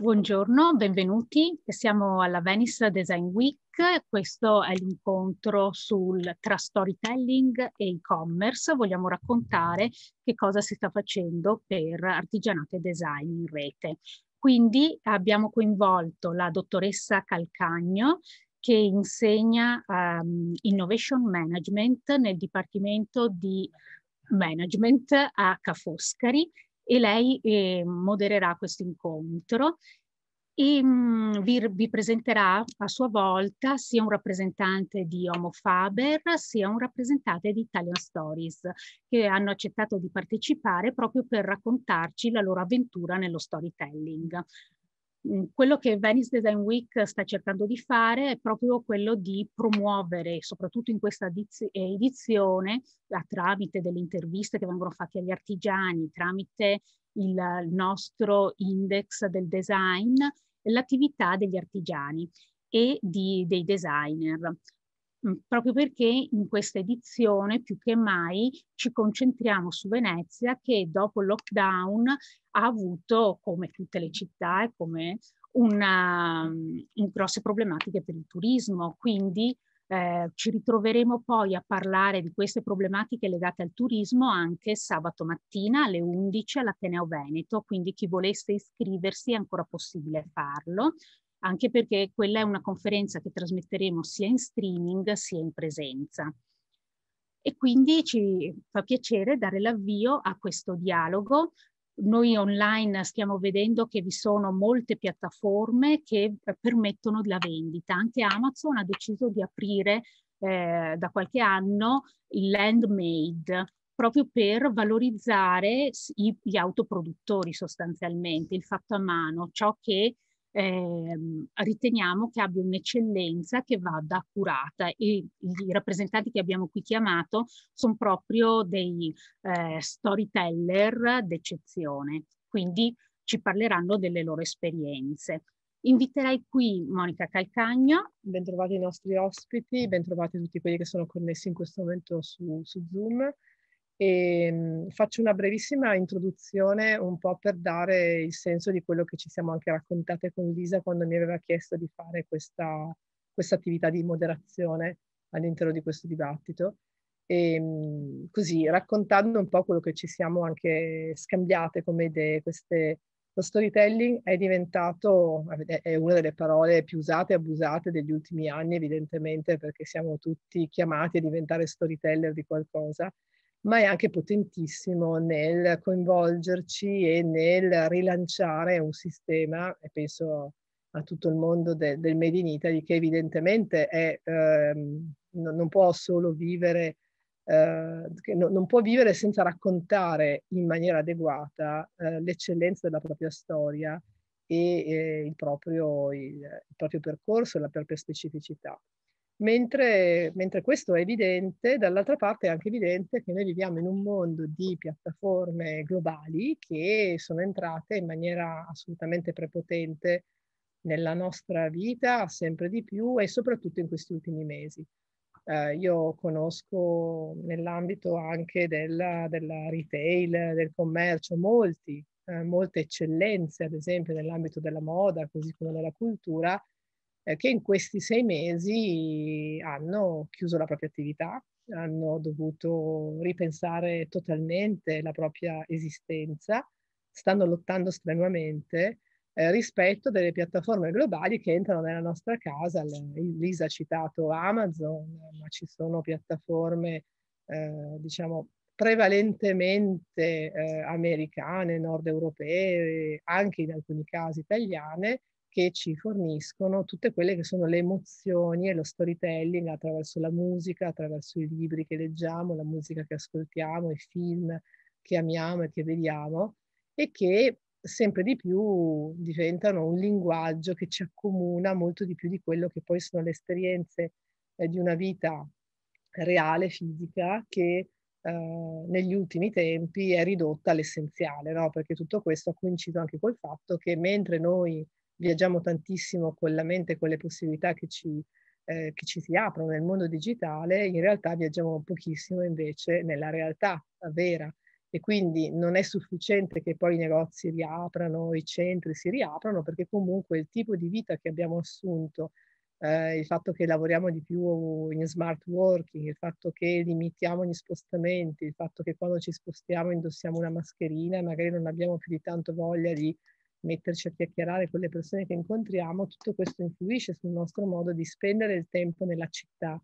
Buongiorno, benvenuti. Siamo alla Venice Design Week. Questo è l'incontro sul, tra storytelling e e-commerce. Vogliamo raccontare che cosa si sta facendo per artigianato e design in rete. Quindi abbiamo coinvolto la dottoressa Calcagno che insegna um, Innovation Management nel Dipartimento di Management a Ca' Foscari e lei eh, modererà questo incontro e mh, mm, vi, vi, presenterà a sua volta sia un rappresentante di Homo Faber sia un rappresentante di Italian Stories che hanno accettato di partecipare proprio per raccontarci la loro avventura nello storytelling. Mm, quello che Venice Design Week sta cercando di fare è proprio quello di promuovere, soprattutto in questa eh, edizione, tramite delle interviste che vengono fatte agli artigiani, tramite il nostro index del design, l'attività degli artigiani e di, dei designer proprio perché in questa edizione più che mai ci concentriamo su Venezia che dopo il lockdown ha avuto, come tutte le città e eh, come una, um, grosse problematiche per il turismo, quindi eh, ci ritroveremo poi a parlare di queste problematiche legate al turismo anche sabato mattina alle 11 all'Ateneo Veneto, quindi chi volesse iscriversi è ancora possibile farlo anche perché quella è una conferenza che trasmetteremo sia in streaming sia in presenza. E quindi ci fa piacere dare l'avvio a questo dialogo. Noi online stiamo vedendo che vi sono molte piattaforme che permettono la vendita. Anche Amazon ha deciso di aprire eh, da qualche anno il Landmade, proprio per valorizzare gli autoproduttori sostanzialmente, il fatto a mano, ciò che ehm, riteniamo che abbia un'eccellenza che vada curata e i rappresentanti che abbiamo qui chiamato sono proprio dei eh, storyteller d'eccezione, quindi ci parleranno delle loro esperienze. Inviterei qui Monica Calcagna. Bentrovati i nostri ospiti, bentrovati tutti quelli che sono connessi in questo momento su, su Zoom. E ehm, faccio una brevissima introduzione un po' per dare il senso di quello che ci siamo anche raccontate con Lisa quando mi aveva chiesto di fare questa, questa attività di moderazione all'interno di questo dibattito. E, ehm, così raccontando un po' quello che ci siamo anche scambiate come idee, queste, lo storytelling è diventato, è una delle parole più usate e abusate degli ultimi anni evidentemente perché siamo tutti chiamati a diventare storyteller di qualcosa ma è anche potentissimo nel coinvolgerci e nel rilanciare un sistema, e penso a tutto il mondo de, del Made in Italy, che evidentemente è, ehm, non, non può solo vivere, eh, no, non può vivere senza raccontare in maniera adeguata eh, l'eccellenza della propria storia e eh, il, proprio, il, il proprio percorso e la propria specificità. Mentre, mentre, questo è evidente, dall'altra parte è anche evidente che noi viviamo in un mondo di piattaforme globali che sono entrate in maniera assolutamente prepotente nella nostra vita sempre di più e soprattutto in questi ultimi mesi. Eh, io conosco nell'ambito anche della, della retail, del commercio, molti, eh, molte eccellenze, ad esempio nell'ambito della moda, così come della cultura, eh, che in questi sei mesi hanno chiuso la propria attività, hanno dovuto ripensare totalmente la propria esistenza, stanno lottando strenuamente eh, rispetto delle piattaforme globali che entrano nella nostra casa. Lisa ha citato Amazon, ma ci sono piattaforme, eh, diciamo, prevalentemente eh, americane, nord europee, anche in alcuni casi italiane, che ci forniscono tutte quelle che sono le emozioni e lo storytelling attraverso la musica, attraverso i libri che leggiamo, la musica che ascoltiamo, i film che amiamo e che vediamo e che sempre di più diventano un linguaggio che ci accomuna molto di più di quello che poi sono le esperienze eh, di una vita reale, fisica, che eh, negli ultimi tempi è ridotta all'essenziale, no? perché tutto questo ha coinciso anche col fatto che mentre noi viaggiamo tantissimo con la mente, con le possibilità che ci, eh, che ci si aprono nel mondo digitale, in realtà viaggiamo pochissimo invece nella realtà vera e quindi non è sufficiente che poi i negozi riaprano, i centri si riaprano perché comunque il tipo di vita che abbiamo assunto, eh, il fatto che lavoriamo di più in smart working, il fatto che limitiamo gli spostamenti, il fatto che quando ci spostiamo indossiamo una mascherina, magari non abbiamo più di tanto voglia di metterci a chiacchierare con le persone che incontriamo, tutto questo influisce sul nostro modo di spendere il tempo nella città,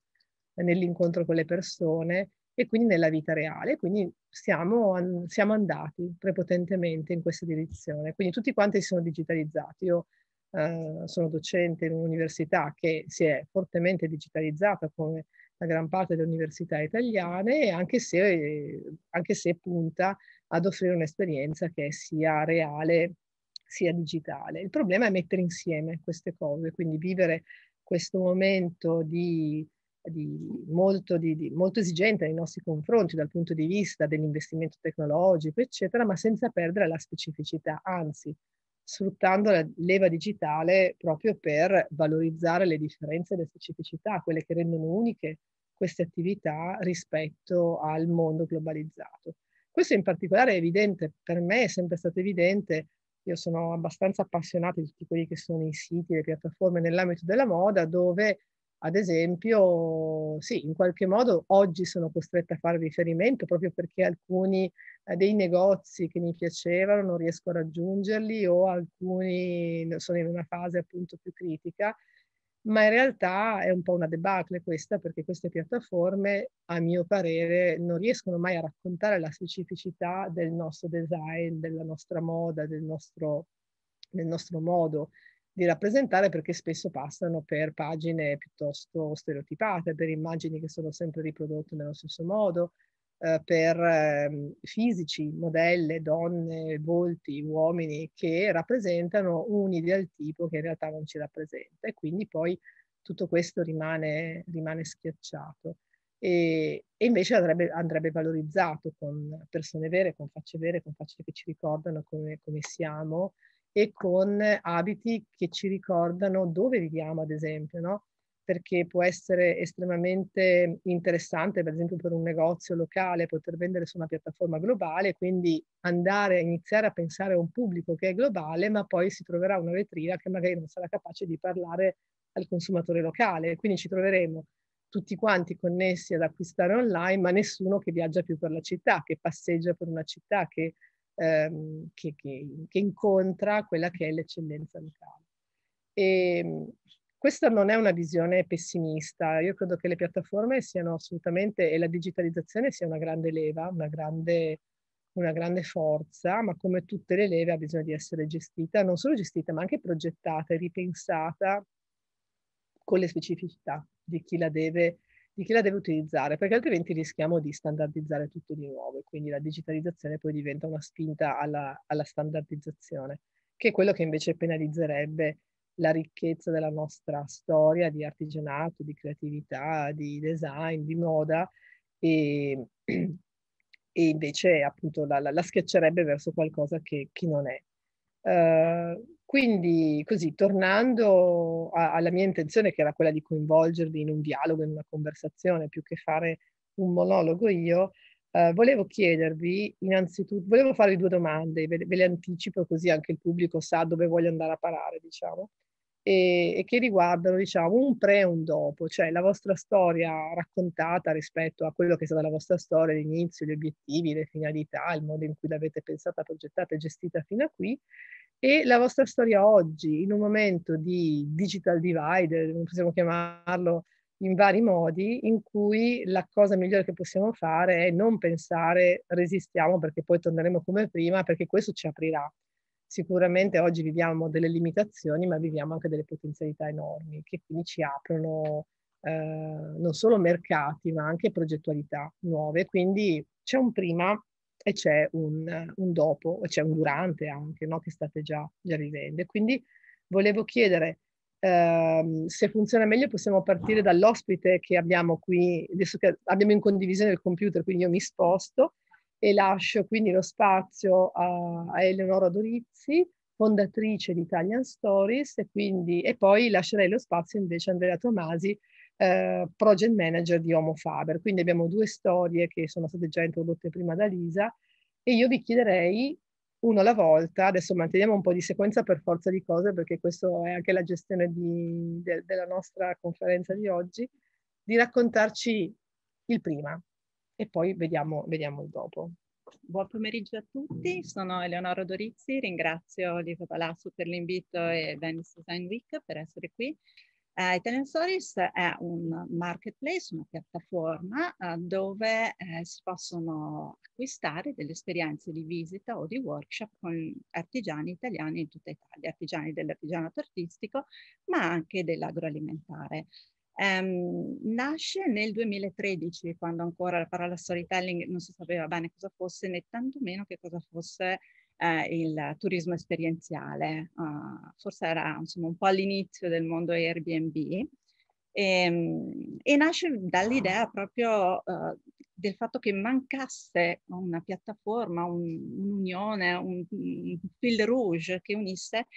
nell'incontro con le persone e quindi nella vita reale. Quindi siamo, siamo andati prepotentemente in questa direzione. Quindi tutti quanti si sono digitalizzati. Io eh, sono docente in un'università che si è fortemente digitalizzata come la gran parte delle università italiane, anche se, anche se punta ad offrire un'esperienza che sia reale sia digitale. Il problema è mettere insieme queste cose, quindi vivere questo momento di, di molto, di, di, molto esigente nei nostri confronti dal punto di vista dell'investimento tecnologico, eccetera, ma senza perdere la specificità, anzi sfruttando la leva digitale proprio per valorizzare le differenze e le specificità, quelle che rendono uniche queste attività rispetto al mondo globalizzato. Questo in particolare è evidente, per me è sempre stato evidente io sono abbastanza appassionata di tutti quelli che sono i siti, le piattaforme nell'ambito della moda, dove ad esempio, sì, in qualche modo oggi sono costretta a fare riferimento proprio perché alcuni eh, dei negozi che mi piacevano non riesco a raggiungerli o alcuni sono in una fase appunto più critica ma in realtà è un po' una debacle questa perché queste piattaforme, a mio parere, non riescono mai a raccontare la specificità del nostro design, della nostra moda, del nostro, del nostro modo di rappresentare perché spesso passano per pagine piuttosto stereotipate, per immagini che sono sempre riprodotte nello stesso modo, eh, per eh, fisici, modelle, donne, volti, uomini che rappresentano un ideal tipo che in realtà non ci rappresenta e quindi poi tutto questo rimane, rimane schiacciato. E, e invece andrebbe, andrebbe, valorizzato con persone vere, con facce vere, con facce che ci ricordano come, come siamo e con abiti che ci ricordano dove viviamo, ad esempio, no? perché può essere estremamente interessante, per esempio per un negozio locale, poter vendere su una piattaforma globale, quindi andare a iniziare a pensare a un pubblico che è globale, ma poi si troverà una vetrina che magari non sarà capace di parlare al consumatore locale. Quindi ci troveremo tutti quanti connessi ad acquistare online, ma nessuno che viaggia più per la città, che passeggia per una città, che, ehm, che, che, che incontra quella che è l'eccellenza locale. E, ehm, questa non è una visione pessimista, io credo che le piattaforme siano assolutamente, e la digitalizzazione sia una grande leva, una grande, una grande forza, ma come tutte le leve ha bisogno di essere gestita, non solo gestita, ma anche progettata e ripensata con le specificità di chi la deve, chi la deve utilizzare, perché altrimenti rischiamo di standardizzare tutto di nuovo e quindi la digitalizzazione poi diventa una spinta alla, alla standardizzazione, che è quello che invece penalizzerebbe la ricchezza della nostra storia di artigianato, di creatività, di design, di moda e, e invece appunto la, la, la, schiaccerebbe verso qualcosa che, che non è. Uh, quindi così, tornando a, alla mia intenzione che era quella di coinvolgervi in un dialogo, in una conversazione, più che fare un monologo io, Uh, volevo chiedervi innanzitutto, volevo farvi due domande, ve, ve, le anticipo così anche il pubblico sa dove voglio andare a parare, diciamo e, e che riguardano diciamo un pre e un dopo, cioè la vostra storia raccontata rispetto a quello che è stata la vostra storia, l'inizio, gli obiettivi, le finalità, il modo in cui l'avete pensata, progettata e gestita fino a qui e la vostra storia oggi in un momento di digital divide, possiamo chiamarlo in vari modi, in cui la cosa migliore che possiamo fare è non pensare resistiamo perché poi torneremo come prima, perché questo ci aprirà sicuramente oggi viviamo delle limitazioni, ma viviamo anche delle potenzialità enormi che quindi ci aprono eh, non solo mercati, ma anche progettualità nuove. Quindi c'è un prima e c'è un, un dopo, e c'è un durante anche, no? che state già, già vivendo. Quindi volevo chiedere Uh, se funziona meglio possiamo partire dall'ospite che abbiamo qui, adesso che abbiamo in condivisione il computer, quindi io mi sposto e lascio quindi lo spazio a, a Eleonora Dorizzi, fondatrice di Italian Stories, e, quindi, e poi lascerei lo spazio invece a Andrea Tomasi, eh, project manager di Homo Faber. Quindi abbiamo due storie che sono state già introdotte prima da Lisa e io vi chiederei uno alla volta, adesso manteniamo un po' di sequenza per forza di cose perché questa è anche la gestione di, de, della nostra conferenza di oggi, di raccontarci il prima, e poi vediamo, vediamo il dopo. Buon pomeriggio a tutti, sono Eleonora Dorizzi, ringrazio Livo Palazzo per l'invito e Venice Design Week per essere qui. Eh, Italian Stories è un marketplace, una piattaforma eh, dove eh, si possono acquistare delle esperienze di visita o di workshop con artigiani italiani in tutta Italia, artigiani dell'artigianato artistico, ma anche dell'agroalimentare. Um, nasce nel 2013, quando ancora la parola storytelling non si sapeva bene cosa fosse, né tantomeno che cosa fosse uh, il turismo esperienziale. Uh, forse era insomma, un po' all'inizio del mondo Airbnb. E, ehm, e nasce dall'idea proprio uh, del fatto che mancasse una piattaforma, un, un'unione, un, un fil rouge che unisse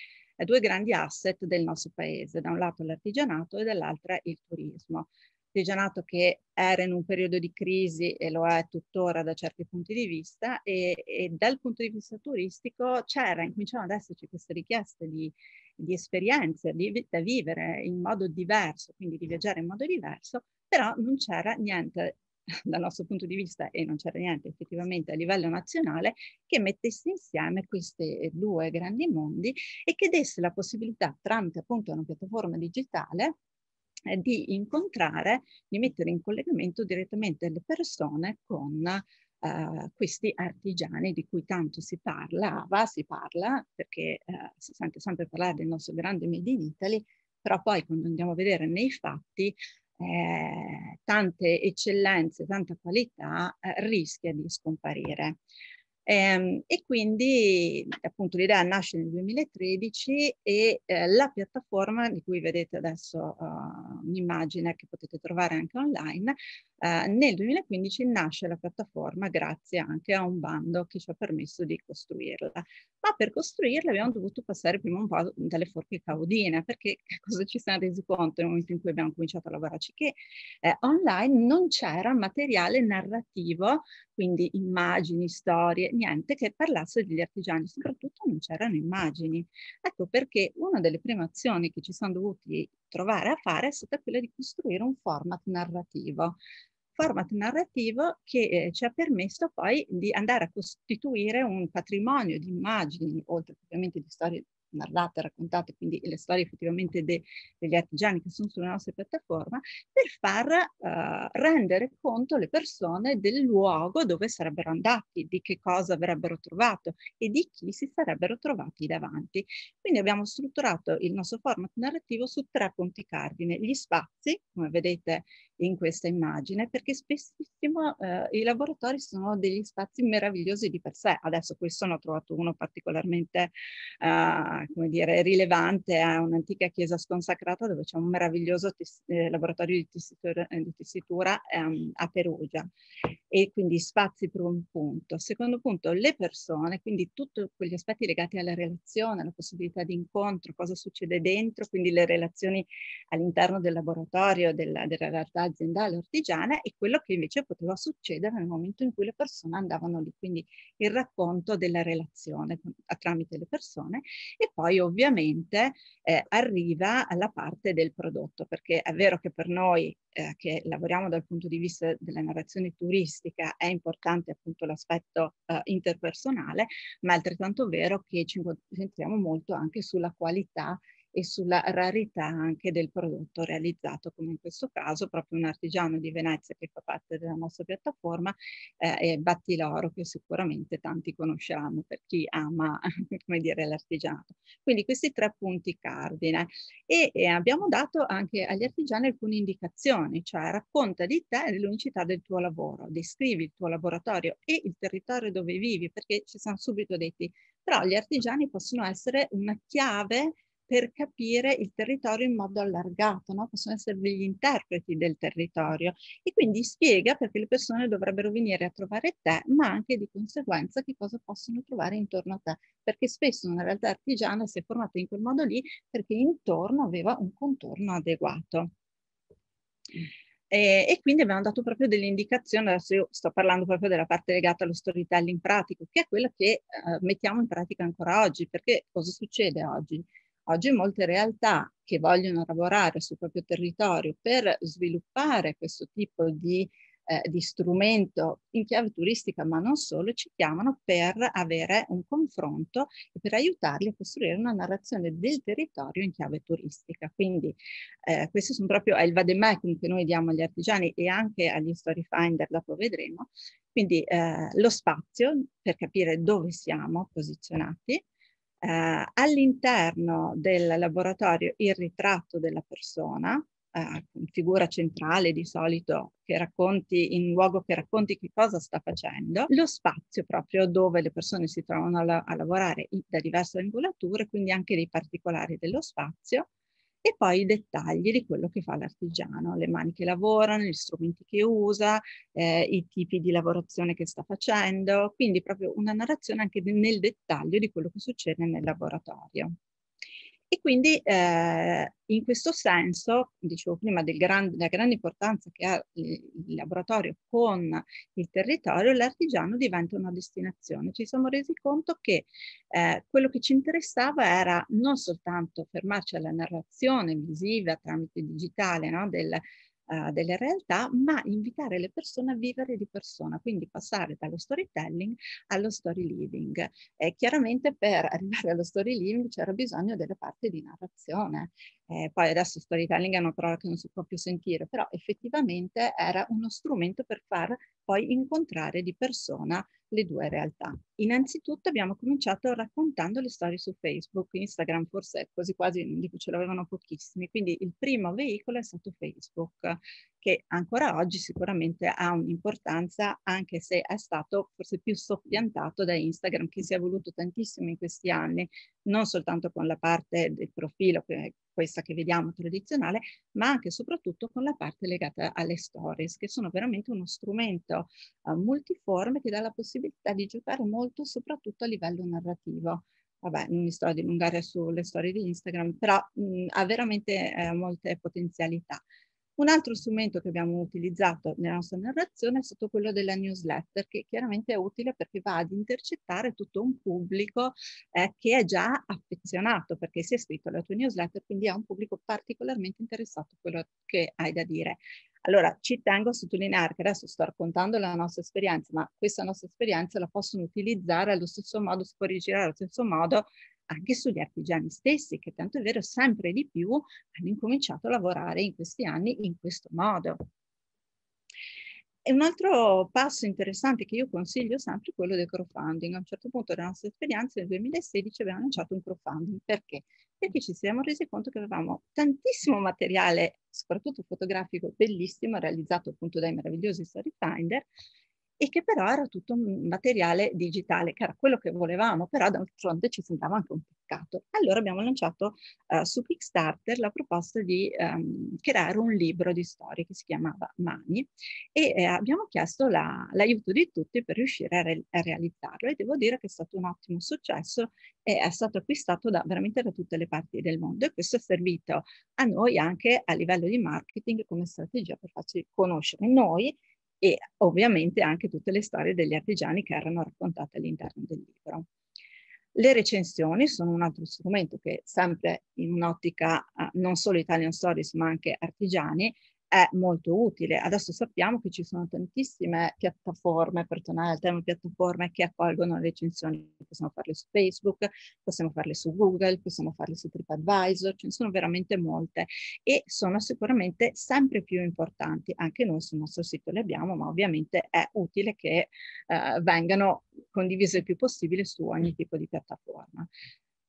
due grandi asset del nostro paese, da un lato l'artigianato e dall'altra il turismo. Artigianato che era in un periodo di crisi e lo è tuttora da certi punti di vista e, e dal punto di vista turistico c'era, incominciavano ad esserci queste richieste di, di esperienze, di, da vivere in modo diverso, quindi di viaggiare in modo diverso, però non c'era niente dal nostro punto di vista, e non c'era niente effettivamente a livello nazionale, che mettesse insieme questi eh, due grandi mondi e che desse la possibilità, tramite appunto una piattaforma digitale, eh, di incontrare, di mettere in collegamento direttamente le persone con Uh, questi artigiani di cui tanto si parlava, si parla perché uh, si sente sempre parlare del nostro grande Made in Italy, però poi quando andiamo a vedere nei fatti eh, tante eccellenze, tanta qualità eh, rischia di scomparire. Ehm, e quindi appunto l'idea nasce nel 2013 e eh, la piattaforma di cui vedete adesso uh, un'immagine che potete trovare anche online eh, nel 2015 nasce la piattaforma grazie anche a un bando che ci ha permesso di costruirla. Ma per costruirla abbiamo dovuto passare prima un po' dalle forche caudine, perché cosa ci siamo resi conto nel momento in cui abbiamo cominciato a lavorarci? Che eh, online non c'era materiale narrativo, quindi immagini, storie, niente che parlasse degli artigiani, soprattutto non c'erano immagini. Ecco perché una delle prime azioni che ci sono dovuti trovare a fare è stata quella di costruire un format narrativo. Format narrativo che eh, ci ha permesso poi di andare a costituire un patrimonio di immagini, oltre ovviamente di storie narrate, raccontate, quindi le storie effettivamente de, degli artigiani che sono sulla nostra piattaforma, per far uh, rendere conto le persone del luogo dove sarebbero andati, di che cosa avrebbero trovato e di chi si sarebbero trovati davanti. Quindi abbiamo strutturato il nostro format narrativo su tre punti cardine, gli spazi, come vedete in questa immagine, perché spessissimo eh, i laboratori sono degli spazi meravigliosi di per sé. Adesso questo ne ho trovato uno particolarmente eh, come dire, rilevante a un'antica chiesa sconsacrata dove c'è un meraviglioso tes- eh, laboratorio di tessitura, eh, di tessitura um, a Perugia e quindi spazi per un punto. Secondo punto, le persone, quindi tutti quegli aspetti legati alla relazione, alla possibilità di incontro, cosa succede dentro, quindi le relazioni all'interno del laboratorio, della, della realtà aziendale, artigiana e quello che invece poteva succedere nel momento in cui le persone andavano lì, quindi il racconto della relazione tramite le persone e e poi ovviamente eh, arriva alla parte del prodotto, perché è vero che per noi eh, che lavoriamo dal punto di vista della narrazione turistica è importante appunto l'aspetto eh, interpersonale, ma è altrettanto vero che ci concentriamo molto anche sulla qualità e sulla rarità anche del prodotto realizzato, come in questo caso proprio un artigiano di Venezia che fa parte della nostra piattaforma, eh, è Battiloro, che sicuramente tanti conosceranno per chi ama come dire, l'artigianato. Quindi questi tre punti cardine. E, e abbiamo dato anche agli artigiani alcune indicazioni, cioè racconta di te l'unicità del tuo lavoro, descrivi il tuo laboratorio e il territorio dove vivi, perché ci siamo subito detti, però gli artigiani possono essere una chiave per capire il territorio in modo allargato, no? possono essere degli interpreti del territorio e quindi spiega perché le persone dovrebbero venire a trovare te, ma anche di conseguenza che cosa possono trovare intorno a te, perché spesso una realtà artigiana si è formata in quel modo lì perché intorno aveva un contorno adeguato. E, e, quindi abbiamo dato proprio delle indicazioni, adesso io sto parlando proprio della parte legata allo storytelling pratico, che è quella che eh, mettiamo in pratica ancora oggi, perché cosa succede oggi? Oggi molte realtà che vogliono lavorare sul proprio territorio per sviluppare questo tipo di, eh, di strumento in chiave turistica, ma non solo, ci chiamano per avere un confronto e per aiutarli a costruire una narrazione del territorio in chiave turistica. Quindi eh, questi sono proprio il vademecum che noi diamo agli artigiani e anche agli story finder, dopo vedremo. Quindi eh, lo spazio per capire dove siamo posizionati, eh, all'interno del laboratorio il ritratto della persona, eh, figura centrale di solito che racconti in luogo che racconti che cosa sta facendo, lo spazio proprio dove le persone si trovano a, la- a lavorare da diverse angolature, quindi anche dei particolari dello spazio, e poi i dettagli di quello che fa l'artigiano, le mani che lavorano, gli strumenti che usa, eh, i tipi di lavorazione che sta facendo, quindi proprio una narrazione anche nel dettaglio di quello che succede nel laboratorio. E quindi eh, in questo senso, dicevo prima della grande importanza che ha il laboratorio con il territorio, l'artigiano diventa una destinazione. Ci siamo resi conto che eh, quello che ci interessava era non soltanto fermarci alla narrazione visiva tramite digitale no, del, eh, delle realtà, ma invitare le persone a vivere di persona, quindi passare dallo storytelling allo story living. Eh, chiaramente per arrivare allo story living c'era bisogno delle parti di narrazione. Eh, poi adesso storytelling è una parola che non si può più sentire, però effettivamente era uno strumento per far poi incontrare di persona le due realtà. Innanzitutto abbiamo cominciato raccontando le storie su Facebook, Instagram forse quasi quasi dico, ce l'avevano pochissimi, quindi il primo veicolo è stato Facebook che ancora oggi sicuramente ha un'importanza, anche se è stato forse più soppiantato da Instagram, che si è evoluto tantissimo in questi anni, non soltanto con la parte del profilo, questa che vediamo tradizionale, ma anche e soprattutto con la parte legata alle stories, che sono veramente uno strumento uh, multiforme che dà la possibilità di giocare molto, soprattutto a livello narrativo vabbè, non mi sto a dilungare sulle storie di Instagram, però mh, mm, ha veramente eh, molte potenzialità. Un altro strumento che abbiamo utilizzato nella nostra narrazione è stato quello della newsletter, che chiaramente è utile perché va ad intercettare tutto un pubblico eh, che è già affezionato perché si è iscritto alla tua newsletter, quindi è un pubblico particolarmente interessato a quello che hai da dire. Allora, ci tengo a sottolineare che adesso sto raccontando la nostra esperienza, ma questa nostra esperienza la possono utilizzare allo stesso modo, si può rigirare allo stesso modo anche sugli artigiani stessi, che tanto è vero sempre di più hanno incominciato a lavorare in questi anni in questo modo. E un altro passo interessante che io consiglio sempre è quello del crowdfunding. A un certo punto della nostra esperienza nel 2016 abbiamo lanciato un crowdfunding. Perché? Perché ci siamo resi conto che avevamo tantissimo materiale, soprattutto fotografico, bellissimo, realizzato appunto dai meravigliosi storyfinder, e che però era tutto un materiale digitale, che era quello che volevamo, però d'altronde ci sembrava anche un peccato. Allora abbiamo lanciato uh, su Kickstarter la proposta di um, creare un libro di storie che si chiamava Mani e eh, abbiamo chiesto la, l'aiuto di tutti per riuscire a, re- a, realizzarlo e devo dire che è stato un ottimo successo e è stato acquistato da, veramente da tutte le parti del mondo e questo è servito a noi anche a livello di marketing come strategia per farci conoscere noi e ovviamente anche tutte le storie degli artigiani che erano raccontate all'interno del libro. Le recensioni sono un altro strumento che sempre in un'ottica ah, non solo Italian Stories ma anche artigiani è molto utile. Adesso sappiamo che ci sono tantissime piattaforme, per tornare al tema piattaforme, che accolgono le recensioni. Possiamo farle su Facebook, possiamo farle su Google, possiamo farle su TripAdvisor, ce ne sono veramente molte e sono sicuramente sempre più importanti. Anche noi sul nostro sito le abbiamo, ma ovviamente è utile che eh, vengano condivise il più possibile su ogni tipo di piattaforma.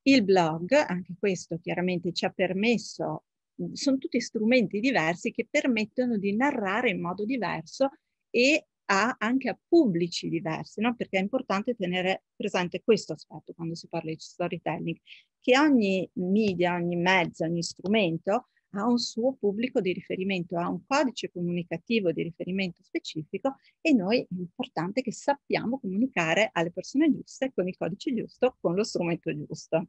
Il blog, anche questo chiaramente ci ha permesso Mhmm, sono tutti strumenti diversi che permettono di narrare in modo diverso e a, anche a pubblici diversi, no? perché è importante tenere presente questo aspetto quando si parla di storytelling, che ogni media, ogni mezzo, ogni strumento ha un suo pubblico di riferimento, ha un codice comunicativo di riferimento specifico e noi è importante che sappiamo comunicare alle persone giuste con il codice giusto, con lo strumento giusto.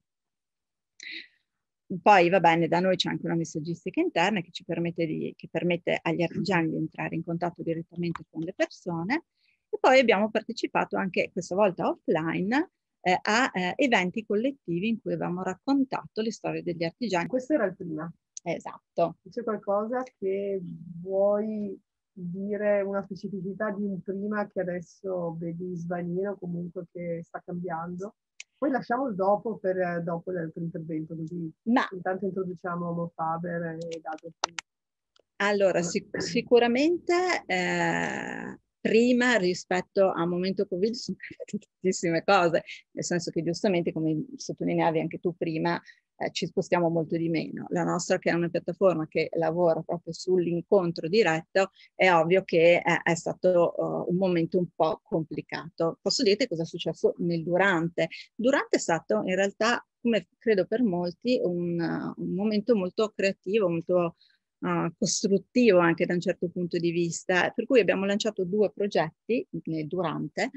Poi va bene, da noi c'è anche una messaggistica interna che ci permette, di, che permette agli artigiani di entrare in contatto direttamente con le persone e poi abbiamo partecipato anche questa volta offline eh, a eh, eventi collettivi in cui avevamo raccontato le storie degli artigiani. Questo era il prima. Esatto. C'è qualcosa che vuoi dire una specificità di un prima che adesso vedi svanire o comunque che sta cambiando? Poi lasciamo il dopo per eh, dopo l'altro intervento, così Ma... intanto introduciamo Mo Faber ed altri. Allora, sic- sicuramente eh, prima rispetto a un momento Covid sono cambiate tantissime cose, nel senso che giustamente, come sottolineavi anche tu prima, eh, ci spostiamo molto di meno. La nostra che è una piattaforma che lavora proprio sull'incontro diretto, è ovvio che è, eh, è stato uh, un momento un po' complicato. Posso dirti cosa è successo nel durante? Durante è stato in realtà, come credo per molti, un, uh, un momento molto creativo, molto Uh, costruttivo anche da un certo punto di vista, per cui abbiamo lanciato due progetti nel durante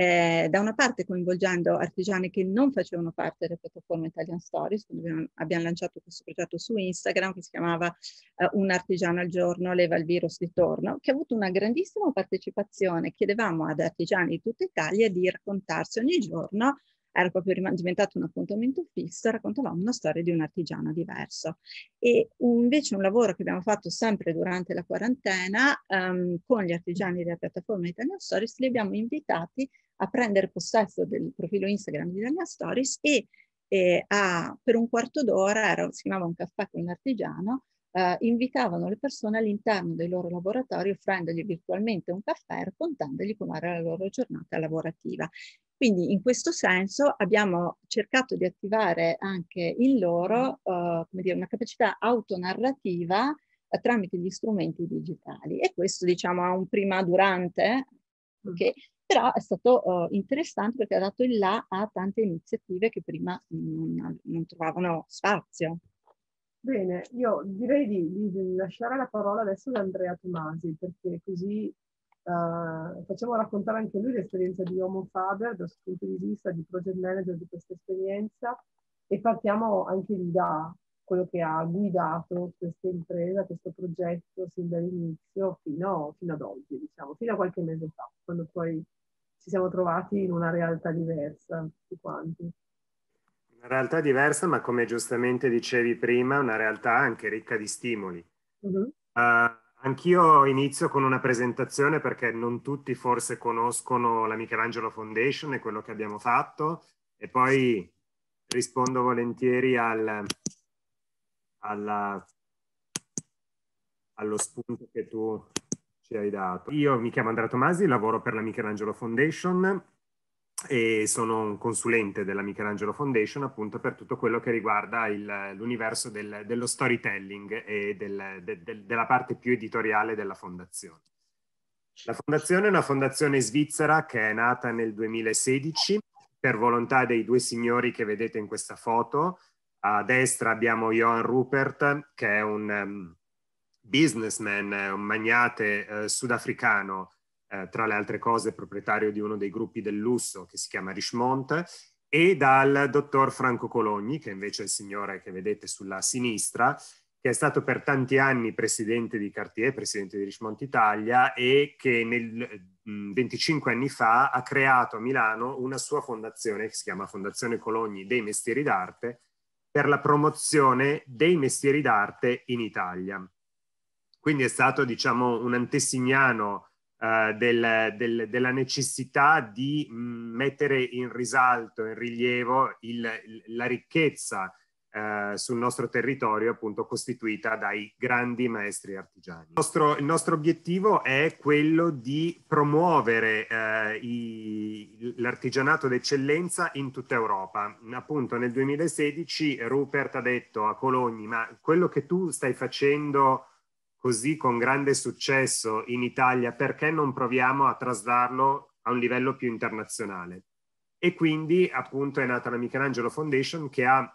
eh, da una parte coinvolgendo artigiani che non facevano parte della piattaforma Italian Stories, abbiamo, abbiamo, lanciato questo progetto su Instagram che si chiamava eh, Un artigiano al giorno leva il virus di torno, che ha avuto una grandissima partecipazione. Chiedevamo ad artigiani di tutta Italia di raccontarsi ogni giorno era proprio diventato un appuntamento fisso, raccontavamo una storia di un artigiano diverso. E invece un lavoro che abbiamo fatto sempre durante la quarantena um, con gli artigiani della piattaforma Italian Stories, li abbiamo invitati a prendere possesso del profilo Instagram di Italian Stories e, e eh, a, per un quarto d'ora, era, si chiamava un caffè con l'artigiano, eh, invitavano le persone all'interno dei loro laboratori offrendogli virtualmente un caffè e raccontandogli com'era la loro giornata lavorativa. Quindi in questo senso abbiamo cercato di attivare anche in loro mm. eh, dire, una capacità autonarrativa eh, tramite gli strumenti digitali e questo diciamo ha un prima durante che mm. però è stato uh, interessante perché ha dato il là a tante iniziative che prima non, non trovavano spazio. Bene, io direi di, di, lasciare la parola adesso ad Andrea Tomasi, perché così uh, facciamo raccontare anche lui l'esperienza di Homo Faber dal suo punto di vista di project manager di questa esperienza e partiamo anche lì da quello che ha guidato questa impresa, questo progetto sin dall'inizio fino, fino ad oggi, diciamo, fino a qualche mese fa, quando poi ci siamo trovati in una realtà diversa tutti quanti. Una realtà diversa, ma come giustamente dicevi prima, una realtà anche ricca di stimoli. Uh-huh. Uh, anch'io inizio con una presentazione perché non tutti forse conoscono la Michelangelo Foundation e quello che abbiamo fatto e poi rispondo volentieri al, alla, allo spunto che tu ci hai dato. Io mi chiamo Andrea Tomasi, lavoro per la Michelangelo Foundation e sono un consulente della Michelangelo Foundation appunto per tutto quello che riguarda il, l'universo del, dello storytelling e del, de, de, della parte più editoriale della fondazione. La fondazione è una fondazione svizzera che è nata nel 2016 per volontà dei due signori che vedete in questa foto. A destra abbiamo Johan Rupert che è un um, businessman, un magnate eh, sudafricano eh, tra le altre cose proprietario di uno dei gruppi del lusso che si chiama Richmond, e dal dottor Franco Cologni, che invece è il signore che vedete sulla sinistra, che è stato per tanti anni presidente di Cartier, presidente di Richmond Italia e che nel, mh, 25 anni fa ha creato a Milano una sua fondazione che si chiama Fondazione Cologni dei Mestieri d'Arte per la promozione dei mestieri d'arte in Italia. Quindi è stato diciamo un antesignano eh, del, del, della necessità di mm, mettere in risalto, in rilievo il, la ricchezza eh, sul nostro territorio appunto costituita dai grandi maestri artigiani. Il nostro, il nostro obiettivo è quello di promuovere eh, i, l'artigianato d'eccellenza in tutta Europa. Appunto nel 2016 Rupert ha detto a Cologni ma quello che tu stai facendo così con grande successo in Italia, perché non proviamo a traslarlo a un livello più internazionale? E quindi appunto è nata la Michelangelo Foundation che ha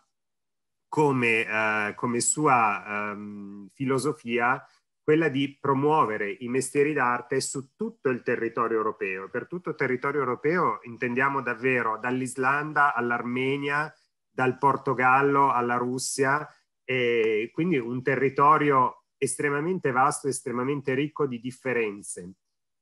come, eh, come sua ehm, filosofia quella di promuovere i mestieri d'arte su tutto il territorio europeo. Per tutto il territorio europeo intendiamo davvero dall'Islanda all'Armenia, dal Portogallo alla Russia, e quindi un territorio estremamente vasto, estremamente ricco di differenze,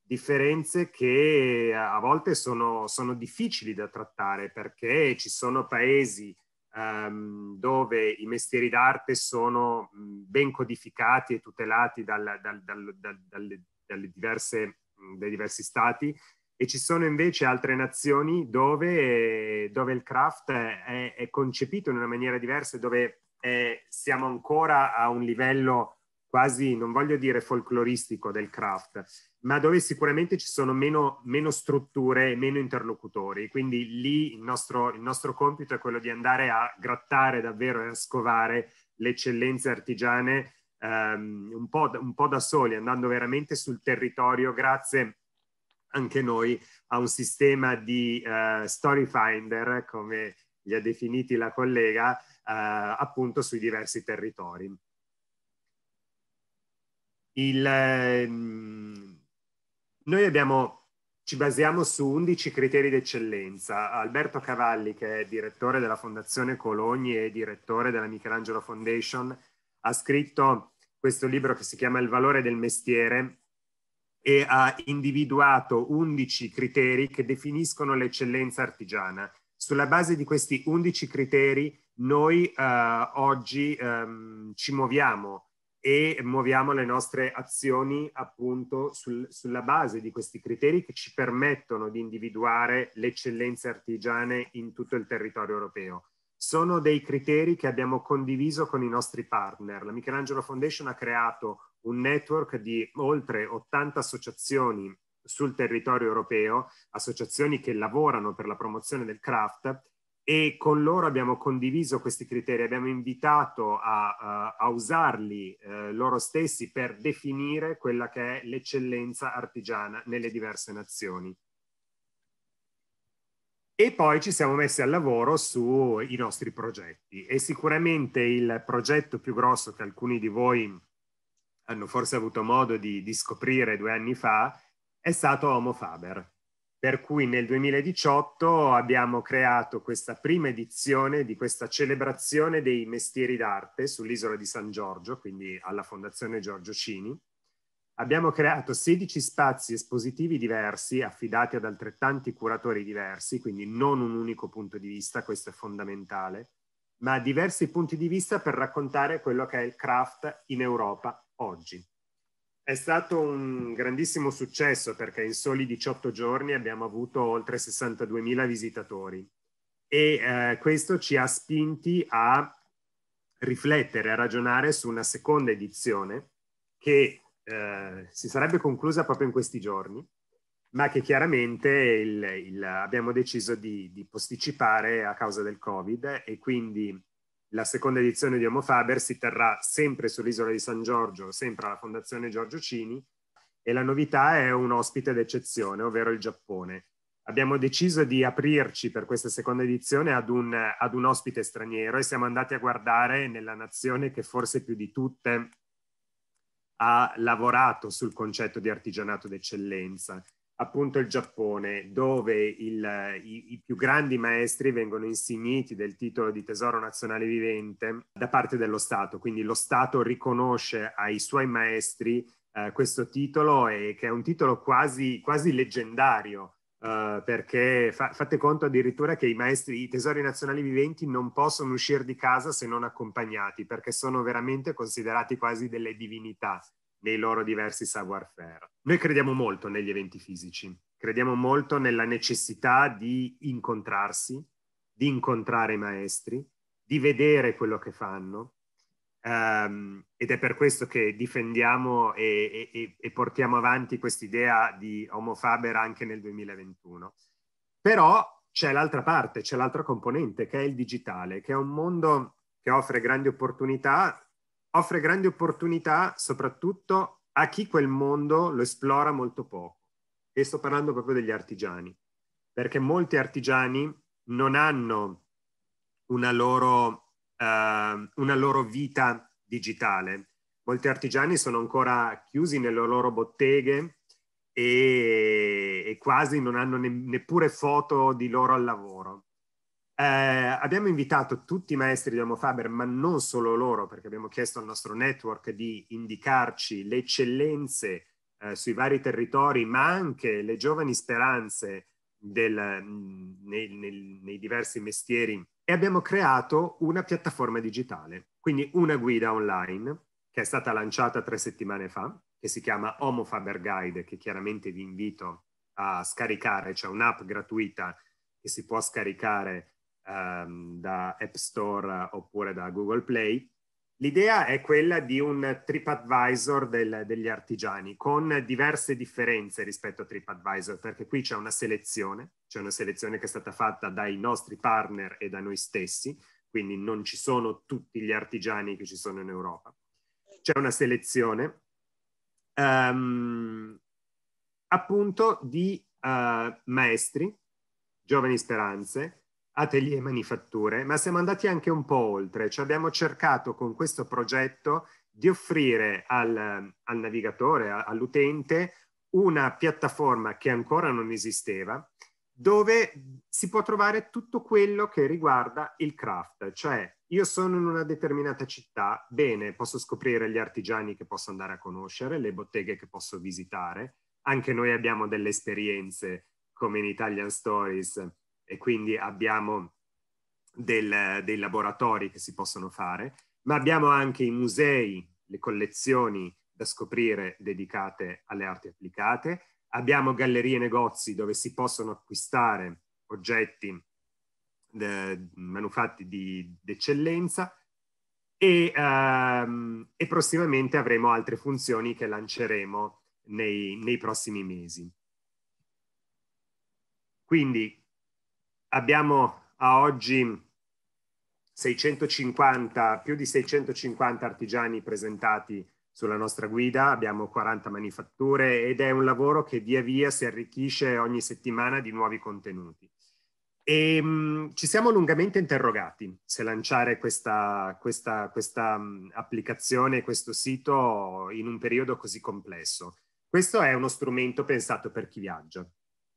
differenze che eh, a volte sono, sono difficili da trattare perché ci sono paesi ehm, dove i mestieri d'arte sono mm, ben codificati e tutelati dal, dal, dal, dalle, dalle diverse, mm, dai diversi stati e ci sono invece altre nazioni dove, dove il craft è, è, concepito in una maniera diversa, dove è, eh, siamo ancora a un livello quasi, non voglio dire folcloristico del craft, ma dove sicuramente ci sono meno, meno strutture e meno interlocutori. Quindi lì il nostro, il nostro compito è quello di andare a grattare davvero e a scovare le eccellenze artigiane Um, un, po', un, po', da soli, andando veramente sul territorio, grazie anche noi a un sistema di uh, story finder, come li ha definiti la collega, uh, appunto sui diversi territori. Il, ehm, noi abbiamo, ci basiamo su 11 criteri d'eccellenza. Alberto Cavalli, che è direttore della Fondazione Cologni e direttore della Michelangelo Foundation, ha scritto questo libro che si chiama Il valore del mestiere e ha individuato 11 criteri che definiscono l'eccellenza artigiana. Sulla base di questi 11 criteri noi eh, oggi ehm, ci muoviamo e muoviamo le nostre azioni appunto sul, sulla base di questi criteri che ci permettono di individuare le eccellenze artigiane in tutto il territorio europeo. Sono dei criteri che abbiamo condiviso con i nostri partner. La Michelangelo Foundation ha creato un network di oltre 80 associazioni sul territorio europeo, associazioni che lavorano per la promozione del craft e con loro abbiamo condiviso questi criteri, abbiamo invitato a, a, a usarli eh, loro stessi per definire quella che è l'eccellenza artigiana nelle diverse nazioni. E poi ci siamo messi al lavoro sui nostri progetti e sicuramente il progetto più grosso che alcuni di voi hanno forse avuto modo di, di scoprire due anni fa è stato Homo Faber per cui nel 2018 abbiamo creato questa prima edizione di questa celebrazione dei mestieri d'arte sull'isola di San Giorgio, quindi alla Fondazione Giorgio Cini. Abbiamo creato 16 spazi espositivi diversi affidati ad altrettanti curatori diversi, quindi non un unico punto di vista, questo è fondamentale, ma diversi punti di vista per raccontare quello che è il craft in Europa oggi. È stato un grandissimo successo perché in soli 18 giorni abbiamo avuto oltre 62.000 visitatori e eh, questo ci ha spinti a riflettere, a ragionare su una seconda edizione che eh, si sarebbe conclusa proprio in questi giorni, ma che chiaramente il, il, abbiamo deciso di, di, posticipare a causa del Covid e quindi la seconda edizione di Homo Faber si terrà sempre sull'isola di San Giorgio, sempre alla Fondazione Giorgio Cini, e la novità è un ospite d'eccezione, ovvero il Giappone. Abbiamo deciso di aprirci per questa seconda edizione ad un, ad un ospite straniero e siamo andati a guardare nella nazione che forse più di tutte ha lavorato sul concetto di artigianato d'eccellenza appunto il Giappone, dove il, i, i, più grandi maestri vengono insigniti del titolo di tesoro nazionale vivente da parte dello Stato, quindi lo Stato riconosce ai suoi maestri eh, questo titolo e che è un titolo quasi, quasi leggendario. Eh, perché fa, fate conto addirittura che i maestri, i tesori nazionali viventi non possono uscire di casa se non accompagnati, perché sono veramente considerati quasi delle divinità nei loro diversi savoir-faire. Noi crediamo molto negli eventi fisici, crediamo molto nella necessità di incontrarsi, di incontrare i maestri, di vedere quello che fanno. Um, ed è per questo che difendiamo e, e, e portiamo avanti quest'idea di Homo Faber anche nel 2021. Però c'è l'altra parte, c'è l'altra componente che è il digitale, che è un mondo che offre grandi opportunità offre grandi opportunità soprattutto a chi quel mondo lo esplora molto poco. E sto parlando proprio degli artigiani, perché molti artigiani non hanno una loro, eh, una loro vita digitale. Molti artigiani sono ancora chiusi nelle loro botteghe e, e quasi non hanno ne, neppure foto di loro al lavoro. Eh, abbiamo invitato tutti i maestri di Homo Faber, ma non solo loro, perché abbiamo chiesto al nostro network di indicarci le eccellenze eh, sui vari territori, ma anche le giovani speranze del, nei, nei, nei diversi mestieri. E abbiamo creato una piattaforma digitale, quindi una guida online che è stata lanciata tre settimane fa, che si chiama Homo Faber Guide, che chiaramente vi invito a scaricare, c'è un'app gratuita che si può scaricare um, da App Store oppure da Google Play. L'idea è quella di un TripAdvisor del, degli artigiani con diverse differenze rispetto a TripAdvisor, perché qui c'è una selezione, c'è una selezione che è stata fatta dai nostri partner e da noi stessi, quindi non ci sono tutti gli artigiani che ci sono in Europa. C'è una selezione um, appunto di uh, maestri, giovani speranze, atelier e manifatture, ma siamo andati anche un po' oltre, cioè abbiamo cercato con questo progetto di offrire al, al navigatore, all'utente, una piattaforma che ancora non esisteva, dove si può trovare tutto quello che riguarda il craft, cioè io sono in una determinata città, bene, posso scoprire gli artigiani che posso andare a conoscere, le botteghe che posso visitare, anche noi abbiamo delle esperienze come in Italian Stories e quindi abbiamo del, dei laboratori che si possono fare, ma abbiamo anche i musei, le collezioni da scoprire dedicate alle arti applicate, abbiamo gallerie e negozi dove si possono acquistare oggetti de, manufatti di d'eccellenza e, ehm, e, prossimamente avremo altre funzioni che lanceremo nei, nei prossimi mesi. Quindi abbiamo a oggi 650, più di 650 artigiani presentati sulla nostra guida, abbiamo 40 manifatture ed è un lavoro che via via si arricchisce ogni settimana di nuovi contenuti. E, ehm, mh, ci siamo lungamente interrogati se lanciare questa, questa, questa mh, applicazione, questo sito in un periodo così complesso. Questo è uno strumento pensato per chi viaggia,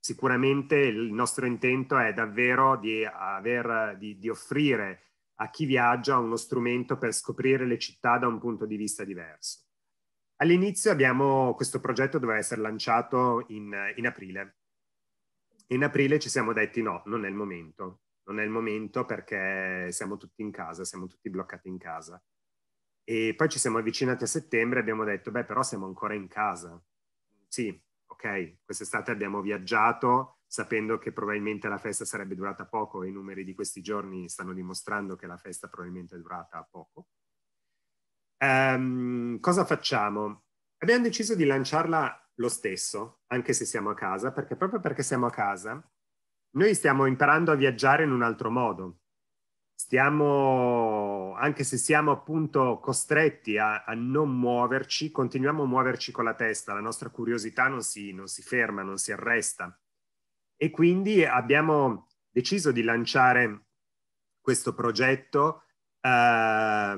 sicuramente il nostro intento è davvero di, aver, di, di offrire a chi viaggia uno strumento per scoprire le città da un punto di vista diverso. All'inizio abbiamo questo progetto doveva essere lanciato in, in, aprile. In aprile ci siamo detti no, non è il momento, non è il momento perché siamo tutti in casa, siamo tutti bloccati in casa. E poi ci siamo avvicinati a settembre e abbiamo detto, beh però siamo ancora in casa. Sì, ok? Quest'estate abbiamo viaggiato sapendo che probabilmente la festa sarebbe durata poco e i numeri di questi giorni stanno dimostrando che la festa probabilmente è durata poco. Um, cosa facciamo? Abbiamo deciso di lanciarla lo stesso, anche se siamo a casa, perché proprio perché siamo a casa, noi stiamo imparando a viaggiare in un altro modo stiamo, anche se siamo appunto costretti a, a, non muoverci, continuiamo a muoverci con la testa, la nostra curiosità non si, non si ferma, non si arresta. E quindi abbiamo deciso di lanciare questo progetto eh,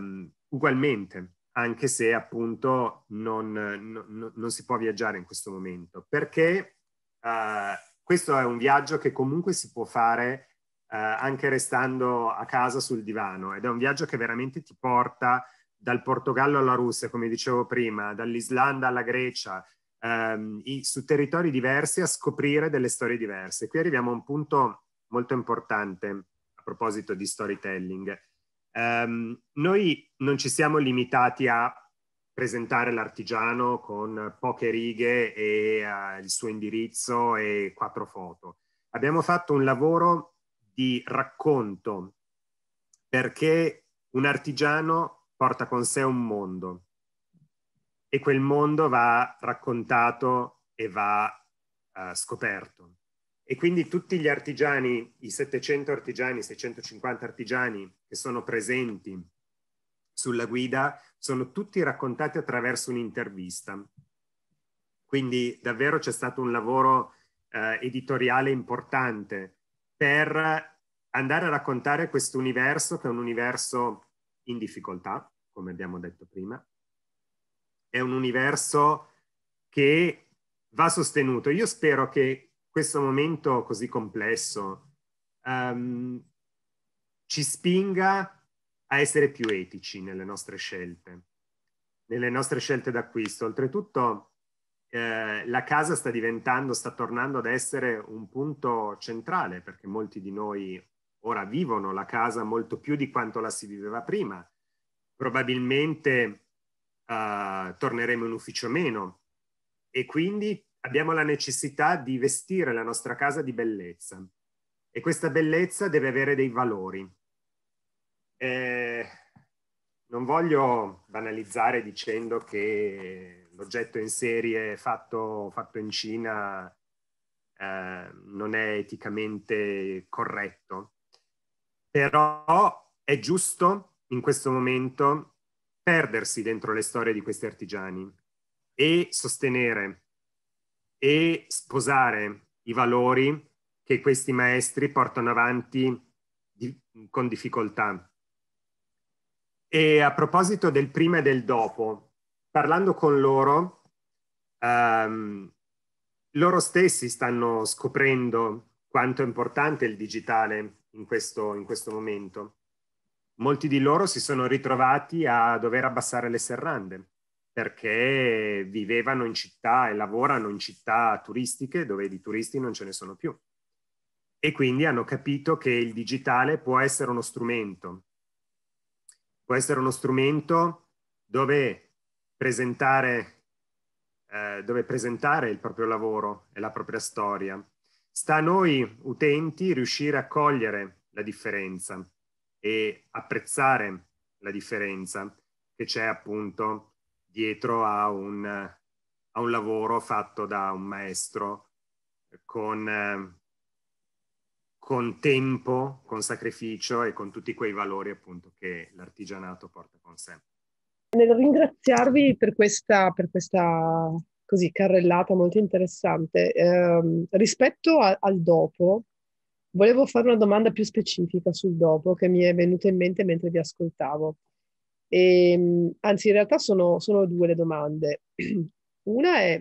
ugualmente, anche se appunto non, non, non, si può viaggiare in questo momento, perché eh, questo è un viaggio che comunque si può fare eh, anche restando a casa sul divano ed è un viaggio che veramente ti porta dal Portogallo alla Russia, come dicevo prima, dall'Islanda alla Grecia, ehm, i, su territori diversi a scoprire delle storie diverse. Qui arriviamo a un punto molto importante a proposito di storytelling. Um, noi non ci siamo limitati a presentare l'artigiano con poche righe e uh, il suo indirizzo e quattro foto. Abbiamo fatto un lavoro di racconto, perché un artigiano porta con sé un mondo e quel mondo va raccontato e va uh, scoperto. E quindi tutti gli artigiani, i 700 artigiani, 650 artigiani che sono presenti sulla guida, sono tutti raccontati attraverso un'intervista. Quindi davvero c'è stato un lavoro eh, editoriale importante per andare a raccontare questo universo che è un universo in difficoltà, come abbiamo detto prima, è un universo che va sostenuto. Io spero che questo momento così complesso um, ci spinga a essere più etici nelle nostre scelte, nelle nostre scelte d'acquisto. Oltretutto, eh, la casa sta diventando, sta tornando ad essere un punto centrale perché molti di noi ora vivono la casa molto più di quanto la si viveva prima. Probabilmente eh, torneremo in ufficio meno e quindi abbiamo la necessità di vestire la nostra casa di bellezza e questa bellezza deve avere dei valori. Eh, non voglio banalizzare dicendo che l'oggetto in serie fatto, fatto in Cina eh, non è eticamente corretto, però è giusto in questo momento perdersi dentro le storie di questi artigiani e sostenere e sposare i valori che questi maestri portano avanti di, con difficoltà. E a proposito del prima e del dopo, parlando con loro, ehm, loro stessi stanno scoprendo quanto è importante il digitale in questo, in questo momento. Molti di loro si sono ritrovati a dover abbassare le serrande perché vivevano in città e lavorano in città turistiche dove di turisti non ce ne sono più. E quindi hanno capito che il digitale può essere uno strumento, può essere uno strumento dove presentare, eh, dove presentare il proprio lavoro e la propria storia. Sta a noi utenti riuscire a cogliere la differenza e apprezzare la differenza che c'è appunto dietro a un, a un lavoro fatto da un maestro con, con tempo, con sacrificio e con tutti quei valori appunto che l'artigianato porta con sé nel ringraziarvi per questa, per questa così carrellata molto interessante, eh, rispetto a, al dopo, volevo fare una domanda più specifica sul dopo che mi è venuta in mente mentre vi ascoltavo. E, ehm, anzi, in realtà sono, sono, due le domande. Una è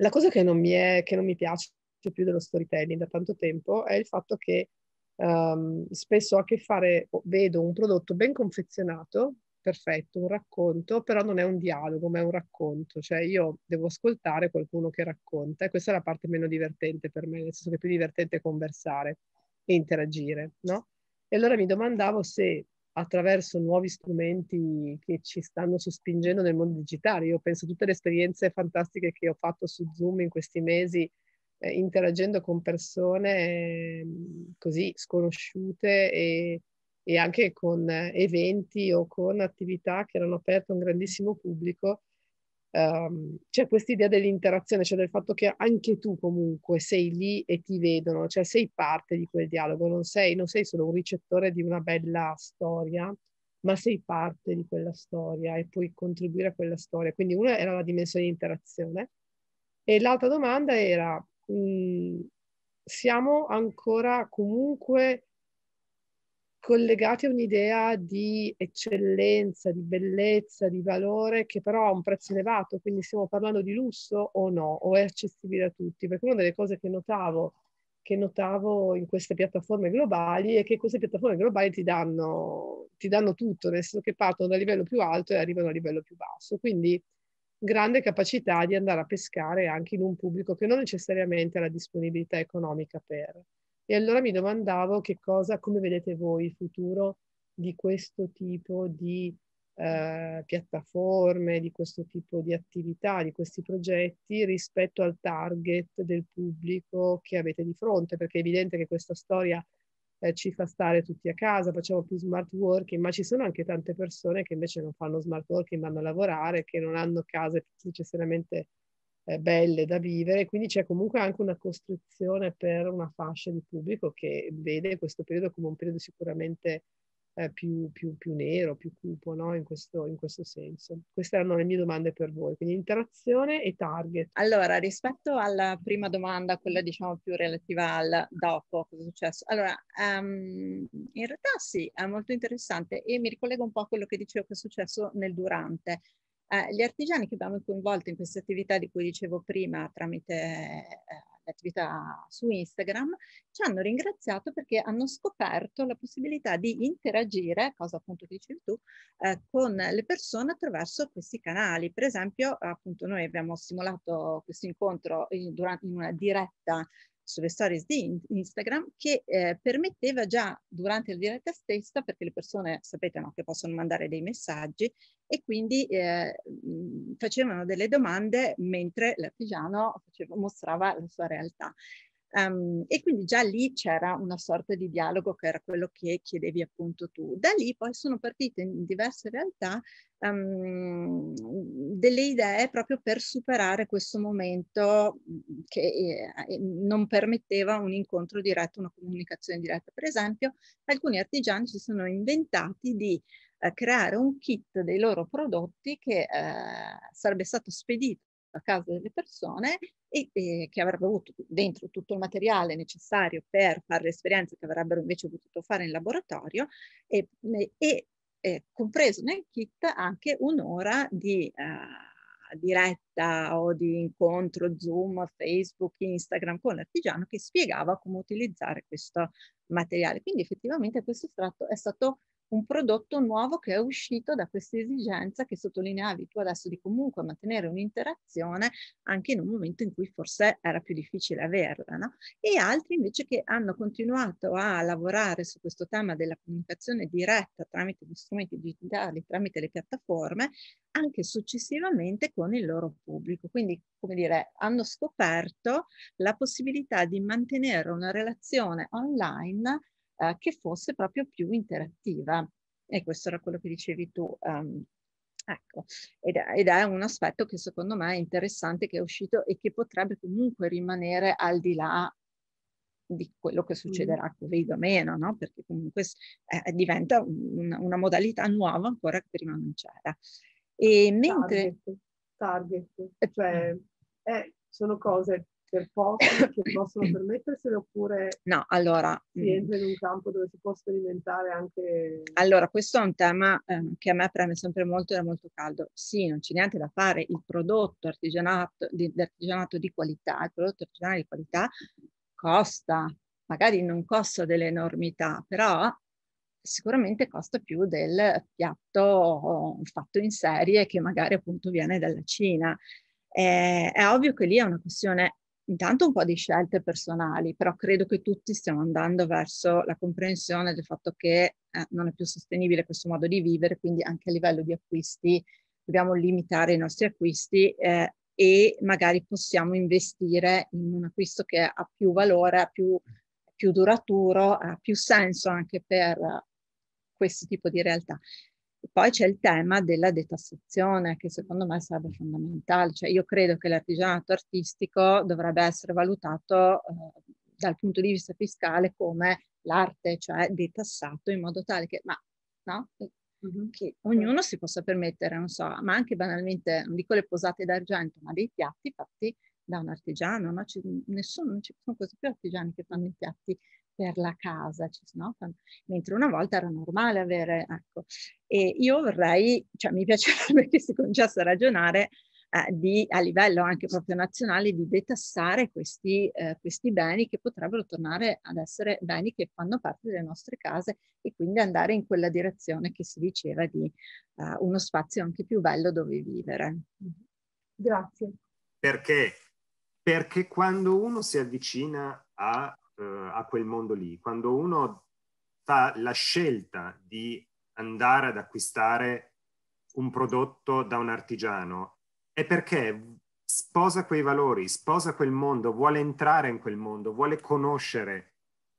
la cosa che non, mi, è, che non mi piace più dello storytelling da tanto tempo è il fatto che um, spesso ho a che fare, vedo un prodotto ben confezionato, perfetto, un racconto, però non è un dialogo, ma è un racconto, cioè io devo ascoltare qualcuno che racconta e questa è la parte meno divertente per me, nel senso che è più divertente conversare e interagire, no? E allora mi domandavo se attraverso nuovi strumenti che ci stanno sospingendo nel mondo digitale, io penso a tutte le esperienze fantastiche che ho fatto su Zoom in questi mesi, eh, interagendo con persone eh, così sconosciute e e anche con eventi o con attività che erano aperte a un grandissimo pubblico, um, c'è questa idea dell'interazione, cioè del fatto che anche tu comunque sei lì e ti vedono, cioè sei parte di quel dialogo, non sei, non sei solo un ricettore di una bella storia, ma sei parte di quella storia e puoi contribuire a quella storia. Quindi una era la dimensione di interazione e l'altra domanda era mh, mm, siamo ancora comunque collegati a un'idea di eccellenza, di bellezza, di valore che però ha un prezzo elevato, quindi stiamo parlando di lusso o no, o è accessibile a tutti? Perché una delle cose che notavo, che notavo in queste piattaforme globali è che queste piattaforme globali ti danno, ti danno tutto, nel senso che partono dal livello più alto e arrivano a livello più basso, quindi grande capacità di andare a pescare anche in un pubblico che non necessariamente ha la disponibilità economica per. E allora mi domandavo che cosa, come vedete voi il futuro di questo tipo di eh, piattaforme, di questo tipo di attività, di questi progetti rispetto al target del pubblico che avete di fronte, perché è evidente che questa storia eh, ci fa stare tutti a casa, facciamo più smart working, ma ci sono anche tante persone che invece non fanno smart working, vanno a lavorare, che non hanno case necessariamente eh, belle da vivere, quindi c'è comunque anche una costrizione per una fascia di pubblico che vede questo periodo come un periodo sicuramente eh, più, più, più, nero, più cupo, no? in, questo, in, questo, senso. Queste erano le mie domande per voi, quindi interazione e target. Allora, rispetto alla prima domanda, quella diciamo più relativa al dopo, cosa è successo? Allora, um, in realtà sì, è molto interessante e mi ricollego un po' a quello che dicevo che è successo nel durante. Eh, gli artigiani che abbiamo coinvolto in queste attività di cui dicevo prima tramite eh, l'attività su Instagram ci hanno ringraziato perché hanno scoperto la possibilità di interagire, cosa appunto dicevi tu, eh, con le persone attraverso questi canali. Per esempio, appunto noi abbiamo simulato questo incontro in, durante, in una diretta sulle stories di Instagram che eh, permetteva già durante la diretta stessa, perché le persone sapete no, che possono mandare dei messaggi e quindi eh, mm, facevano delle domande mentre l'artigiano mostrava la sua realtà. Um, e quindi già lì c'era una sorta di dialogo che era quello che chiedevi appunto tu. Da lì poi sono partite in diverse realtà um, delle idee proprio per superare questo momento mhmm, che eh, eh, non permetteva un incontro diretto, una comunicazione diretta. Per esempio, alcuni artigiani si sono inventati di eh, creare un kit dei loro prodotti che eh, sarebbe stato spedito a casa delle persone e, e che avrebbero avuto dentro tutto il materiale necessario per fare le esperienze che avrebbero invece potuto fare in laboratorio e, e eh, compreso nel kit anche un'ora di uh, diretta o di incontro Zoom, Facebook, Instagram con l'artigiano che spiegava come utilizzare questo materiale. Quindi effettivamente questo estratto è stato un prodotto nuovo che è uscito da questa esigenza che sottolineavi tu adesso di comunque mantenere un'interazione anche in un momento in cui forse era più difficile averla, no? E altri invece che hanno continuato a lavorare su questo tema della comunicazione diretta tramite gli strumenti digitali, tramite le piattaforme, anche successivamente con il loro pubblico. Quindi, come dire, hanno scoperto la possibilità di mantenere una relazione online eh, che fosse proprio più interattiva. E questo era quello che dicevi tu. Um, ecco, ed, ed, è un aspetto che secondo me è interessante, che è uscito e che potrebbe comunque rimanere al di là di quello che succederà Covid mm. o meno, no? perché comunque eh, eh, diventa un, una modalità nuova ancora che prima non c'era. E mentre... Target, target. Eh, cioè eh, sono cose per poco che possono permettersene oppure no, allora, si mm. entra in un campo dove si può sperimentare anche... Allora, questo è un tema eh, che a me preme sempre molto ed è molto caldo. Sì, non c'è niente da fare, il prodotto artigianato di, artigianato di qualità, il prodotto artigianale di qualità costa, magari non costa delle enormità, però sicuramente costa più del piatto fatto in serie che magari appunto viene dalla Cina. Eh, è ovvio che lì è una questione intanto un po' di scelte personali, però credo che tutti stiamo andando verso la comprensione del fatto che eh, non è più sostenibile questo modo di vivere, quindi anche a livello di acquisti dobbiamo limitare i nostri acquisti eh, e magari possiamo investire in un acquisto che ha più valore, ha più, più duraturo, ha più senso anche per questo tipo di realtà. Poi c'è il tema della detassazione che secondo me sarebbe fondamentale, cioè io credo che l'artigianato artistico dovrebbe essere valutato eh, dal punto di vista fiscale come l'arte, cioè detassato in modo tale che, ma, no? che ognuno si possa permettere, non so, ma anche banalmente, non dico le posate d'argento, ma dei piatti fatti da un artigiano, ma ci, nessuno, non ci sono così più artigiani che fanno i piatti per la casa, no? mentre una volta era normale avere, ecco. E io vorrei, cioè mi piacerebbe che si cominciasse a ragionare eh, di, a livello anche proprio nazionale di detassare questi, eh, questi, beni che potrebbero tornare ad essere beni che fanno parte delle nostre case e quindi andare in quella direzione che si diceva di eh, uno spazio anche più bello dove vivere. Grazie. Perché? Perché quando uno si avvicina a eh, a quel mondo lì. Quando uno fa la scelta di andare ad acquistare un prodotto da un artigiano è perché sposa quei valori, sposa quel mondo, vuole entrare in quel mondo, vuole conoscere,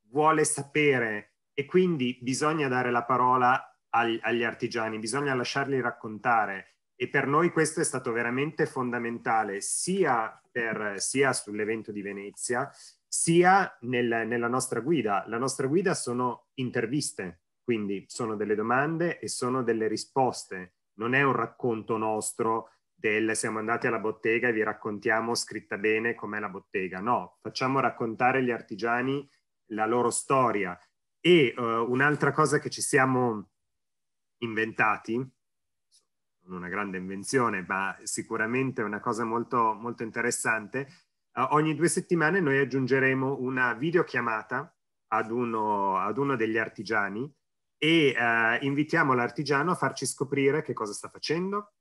vuole sapere e quindi bisogna dare la parola agli, agli artigiani, bisogna lasciarli raccontare e per noi questo è stato veramente fondamentale sia, per, sia sull'evento di Venezia sia nel, nella nostra guida. La nostra guida sono interviste, quindi sono delle domande e sono delle risposte. Non è un racconto nostro del siamo andati alla bottega e vi raccontiamo scritta bene com'è la bottega. No, facciamo raccontare agli artigiani la loro storia. E uh, un'altra cosa che ci siamo inventati, non una grande invenzione, ma sicuramente una cosa molto, molto interessante, Uh, ogni due settimane noi aggiungeremo una videochiamata ad uno, ad uno degli artigiani e uh, invitiamo l'artigiano a farci scoprire che cosa sta facendo,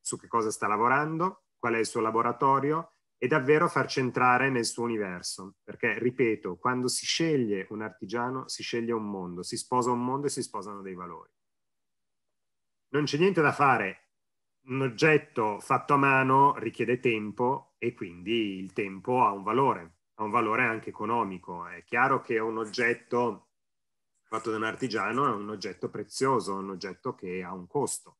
su che cosa sta lavorando, qual è il suo laboratorio e davvero farci entrare nel suo universo. Perché, ripeto, quando si sceglie un artigiano, si sceglie un mondo, si sposa un mondo e si sposano dei valori. Non c'è niente da fare. Un oggetto fatto a mano richiede tempo, e quindi il tempo ha un valore, ha un valore anche economico. È chiaro che un oggetto fatto da un artigiano è un oggetto prezioso, un oggetto che ha un costo.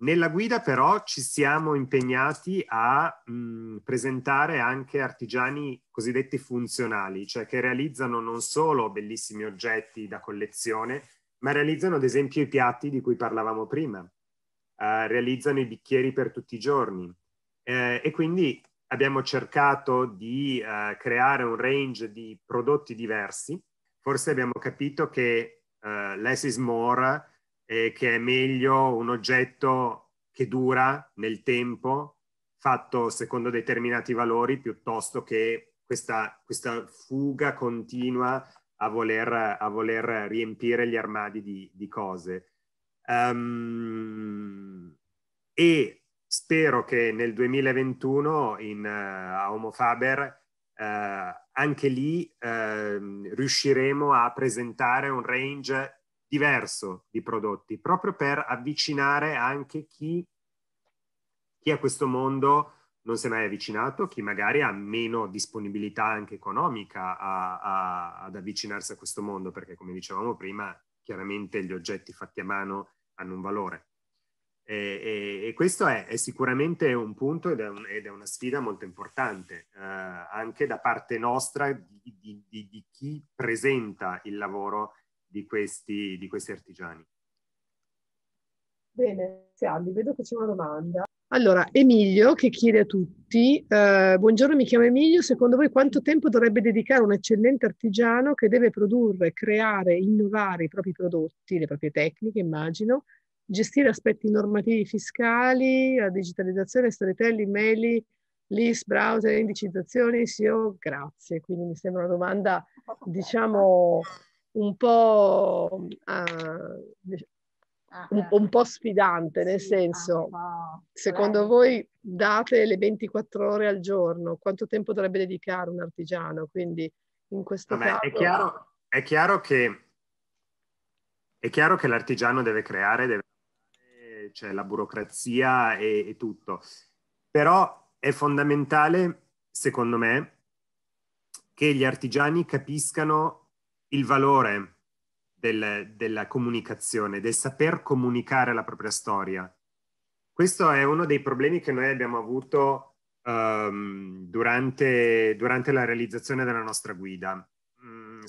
Nella guida però ci siamo impegnati a mh, mm, presentare anche artigiani cosiddetti funzionali, cioè che realizzano non solo bellissimi oggetti da collezione, ma realizzano ad esempio i piatti di cui parlavamo prima, eh, realizzano i bicchieri per tutti i giorni eh, e quindi abbiamo cercato di eh, creare un range di prodotti diversi. Forse abbiamo capito che eh, less is more e che è meglio un oggetto che dura nel tempo, fatto secondo determinati valori, piuttosto che questa, questa fuga continua a voler, a voler, riempire gli armadi di, di cose. Um, e Spero che nel 2021 in, eh, a Homo Faber eh, anche lì ehm, riusciremo a presentare un range diverso di prodotti, proprio per avvicinare anche chi, chi a questo mondo non si è mai avvicinato, chi magari ha meno disponibilità anche economica a, a, ad avvicinarsi a questo mondo, perché come dicevamo prima, chiaramente gli oggetti fatti a mano hanno un valore. E, e, e questo è, è, sicuramente un punto ed è, un, ed è una sfida molto importante, eh, anche da parte nostra di, di, di, di, chi presenta il lavoro di questi, questi artigiani. Bene, Anni, vedo che c'è una domanda. Allora, Emilio che chiede a tutti, eh, buongiorno mi chiamo Emilio, secondo voi quanto tempo dovrebbe dedicare un eccellente artigiano che deve produrre, creare, innovare i propri prodotti, le proprie tecniche immagino, gestire aspetti normativi fiscali, la digitalizzazione, storytelling, mail, list, browser, indicizzazioni, SEO, grazie. Quindi mi sembra una domanda, diciamo, un po', uh, un, eh. un po sfidante, nel ah, senso, secondo eh. voi date le 24 ore al giorno, quanto tempo dovrebbe dedicare un artigiano? Quindi in questo Vabbè, caso... È chiaro, è chiaro che, che l'artigiano deve creare, deve c'è, cioè, la burocrazia e, e tutto. Però è fondamentale, secondo me, che gli artigiani capiscano il valore del, della comunicazione, del saper comunicare la propria storia. Questo è uno dei problemi che noi abbiamo avuto um, durante, durante la realizzazione della nostra guida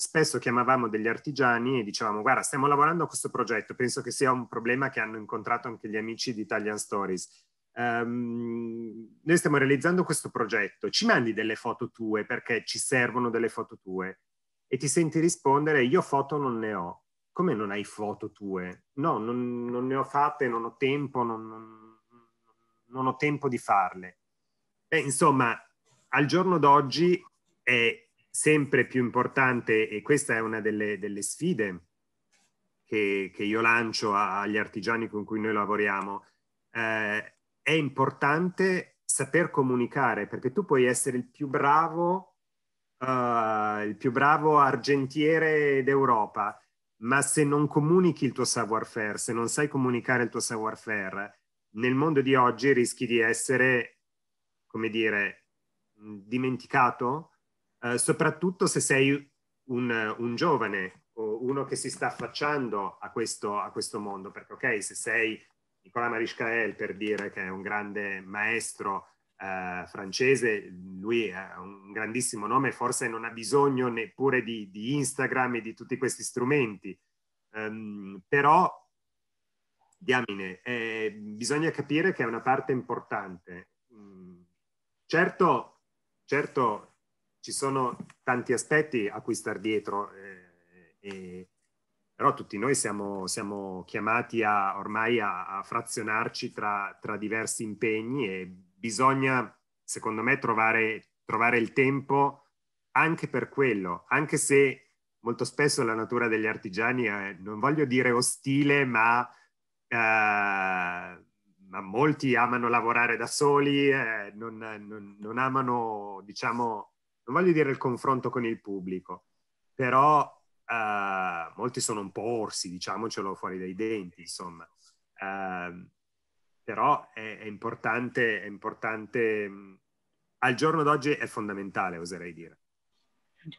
spesso chiamavamo degli artigiani e dicevamo guarda stiamo lavorando a questo progetto, penso che sia un problema che hanno incontrato anche gli amici di Italian Stories. Um, noi stiamo realizzando questo progetto, ci mandi delle foto tue perché ci servono delle foto tue e ti senti rispondere io foto non ne ho, come non hai foto tue? No, non, non ne ho fatte, non ho tempo, non, non, non ho tempo di farle. Beh, insomma, al giorno d'oggi è sempre più importante e questa è una delle, delle sfide che, che, io lancio agli artigiani con cui noi lavoriamo, eh, è importante saper comunicare perché tu puoi essere il più bravo, uh, il più bravo argentiere d'Europa, ma se non comunichi il tuo savoir-faire, se non sai comunicare il tuo savoir-faire, nel mondo di oggi rischi di essere, come dire, dimenticato eh, soprattutto se sei un, un, giovane o uno che si sta affacciando a questo, a questo mondo, perché ok, se sei Nicola Mariscael, per dire che è un grande maestro eh, francese, lui ha un grandissimo nome, forse non ha bisogno neppure di, di Instagram e di tutti questi strumenti, um, però diamine, eh, bisogna capire che è una parte importante. Mm, certo, certo ci sono tanti aspetti a cui star dietro, eh, e, però tutti noi siamo, siamo chiamati a, ormai a, a frazionarci tra, tra, diversi impegni e bisogna, secondo me, trovare, trovare il tempo anche per quello, anche se molto spesso la natura degli artigiani è, eh, non voglio dire ostile, ma, eh, ma molti amano lavorare da soli, eh, non, non, non, amano, diciamo, non voglio dire il confronto con il pubblico, però eh, molti sono un po' orsi, diciamocelo fuori dai denti, insomma. Eh, però è, è, importante, è importante, al giorno d'oggi è fondamentale, oserei dire.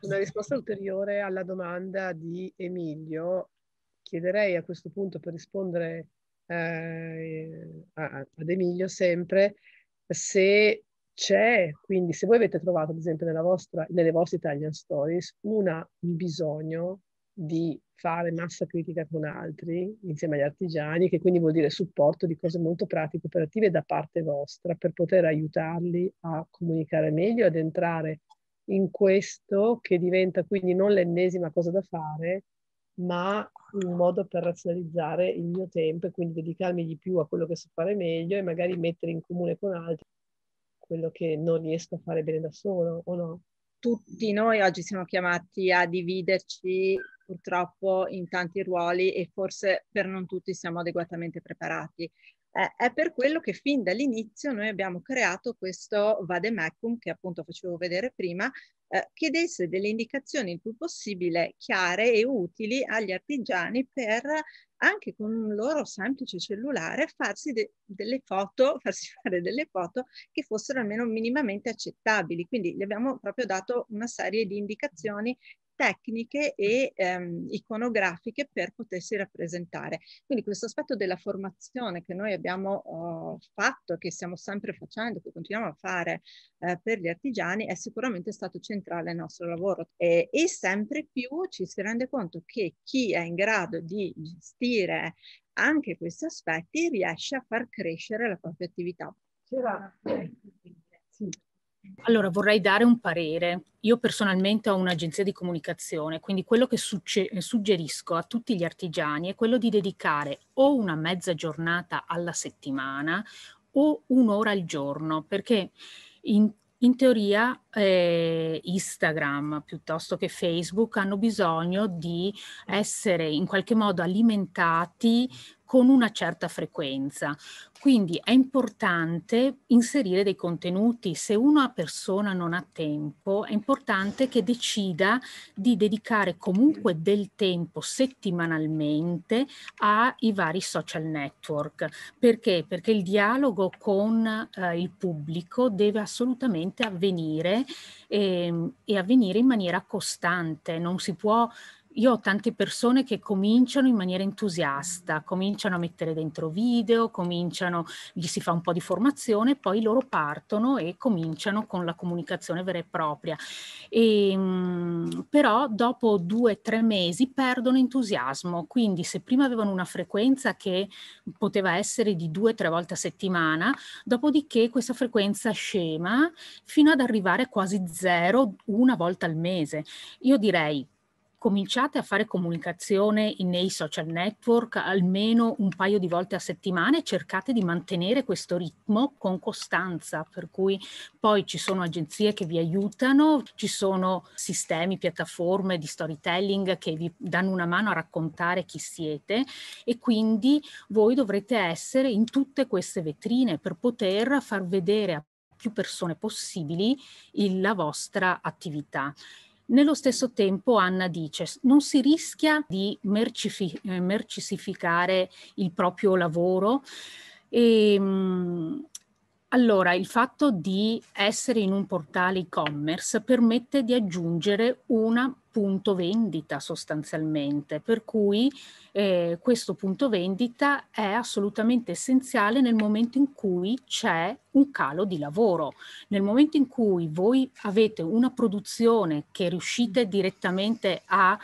Una risposta ulteriore alla domanda di Emilio, chiederei a questo punto per rispondere eh, ad Emilio sempre se c'è, quindi se voi avete trovato, ad esempio, vostra, nelle vostre Italian Stories, una, un bisogno di fare massa critica con altri, insieme agli artigiani, che quindi vuol dire supporto di cose molto pratiche, operative da parte vostra, per poter aiutarli a comunicare meglio, ad entrare in questo che diventa quindi non l'ennesima cosa da fare, ma un modo per razionalizzare il mio tempo e quindi dedicarmi di più a quello che so fare meglio e magari mettere in comune con altri quello che non riesco a fare bene da solo o no? Tutti noi oggi siamo chiamati a dividerci purtroppo in tanti ruoli e forse per non tutti siamo adeguatamente preparati. Eh, è per quello che fin dall'inizio noi abbiamo creato questo vademecum che appunto facevo vedere prima, eh, chiedesse delle indicazioni il più possibile chiare e utili agli artigiani per anche con un loro semplice cellulare farsi de delle foto, farsi fare delle foto che fossero almeno minimamente accettabili. Quindi gli abbiamo proprio dato una serie di indicazioni tecniche e ehm, iconografiche per potersi rappresentare. Quindi questo aspetto della formazione che noi abbiamo oh, fatto, che stiamo sempre facendo, che continuiamo a fare eh, per gli artigiani, è sicuramente stato centrale nel nostro lavoro e, e sempre più ci si rende conto che chi è in grado di gestire anche questi aspetti riesce a far crescere la propria attività. C'era... Sì. Allora, vorrei dare un parere. Io personalmente ho un'agenzia di comunicazione, quindi quello che suggerisco a tutti gli artigiani è quello di dedicare o una mezza giornata alla settimana o un'ora al giorno, perché in, in teoria eh, Instagram piuttosto che Facebook hanno bisogno di essere in qualche modo alimentati con una certa frequenza. Quindi è importante inserire dei contenuti. Se una persona non ha tempo, è importante che decida di dedicare comunque del tempo settimanalmente ai vari social network. Perché? Perché il dialogo con eh, il pubblico deve assolutamente avvenire eh, e avvenire in maniera costante. Non si può io ho tante persone che cominciano in maniera entusiasta, cominciano a mettere dentro video, cominciano, gli si fa un po' di formazione, poi loro partono e cominciano con la comunicazione vera e propria. E, ehm, però dopo due o tre mesi perdono entusiasmo, quindi se prima avevano una frequenza che poteva essere di due o tre volte a settimana, dopodiché questa frequenza scema fino ad arrivare quasi zero una volta al mese. Io direi cominciate a fare comunicazione nei social network almeno un paio di volte a settimana e cercate di mantenere questo ritmo con costanza, per cui poi ci sono agenzie che vi aiutano, ci sono sistemi, piattaforme di storytelling che vi danno una mano a raccontare chi siete e quindi voi dovrete essere in tutte queste vetrine per poter far vedere a più persone possibili la vostra attività nello stesso tempo Anna dice non si rischia di mercifi- eh, mercisificare il proprio lavoro e, ehm, allora, il fatto di essere in un portale e-commerce permette di aggiungere un punto vendita sostanzialmente, per cui eh, questo punto vendita è assolutamente essenziale nel momento in cui c'è un calo di lavoro. Nel momento in cui voi avete una produzione che riuscite direttamente a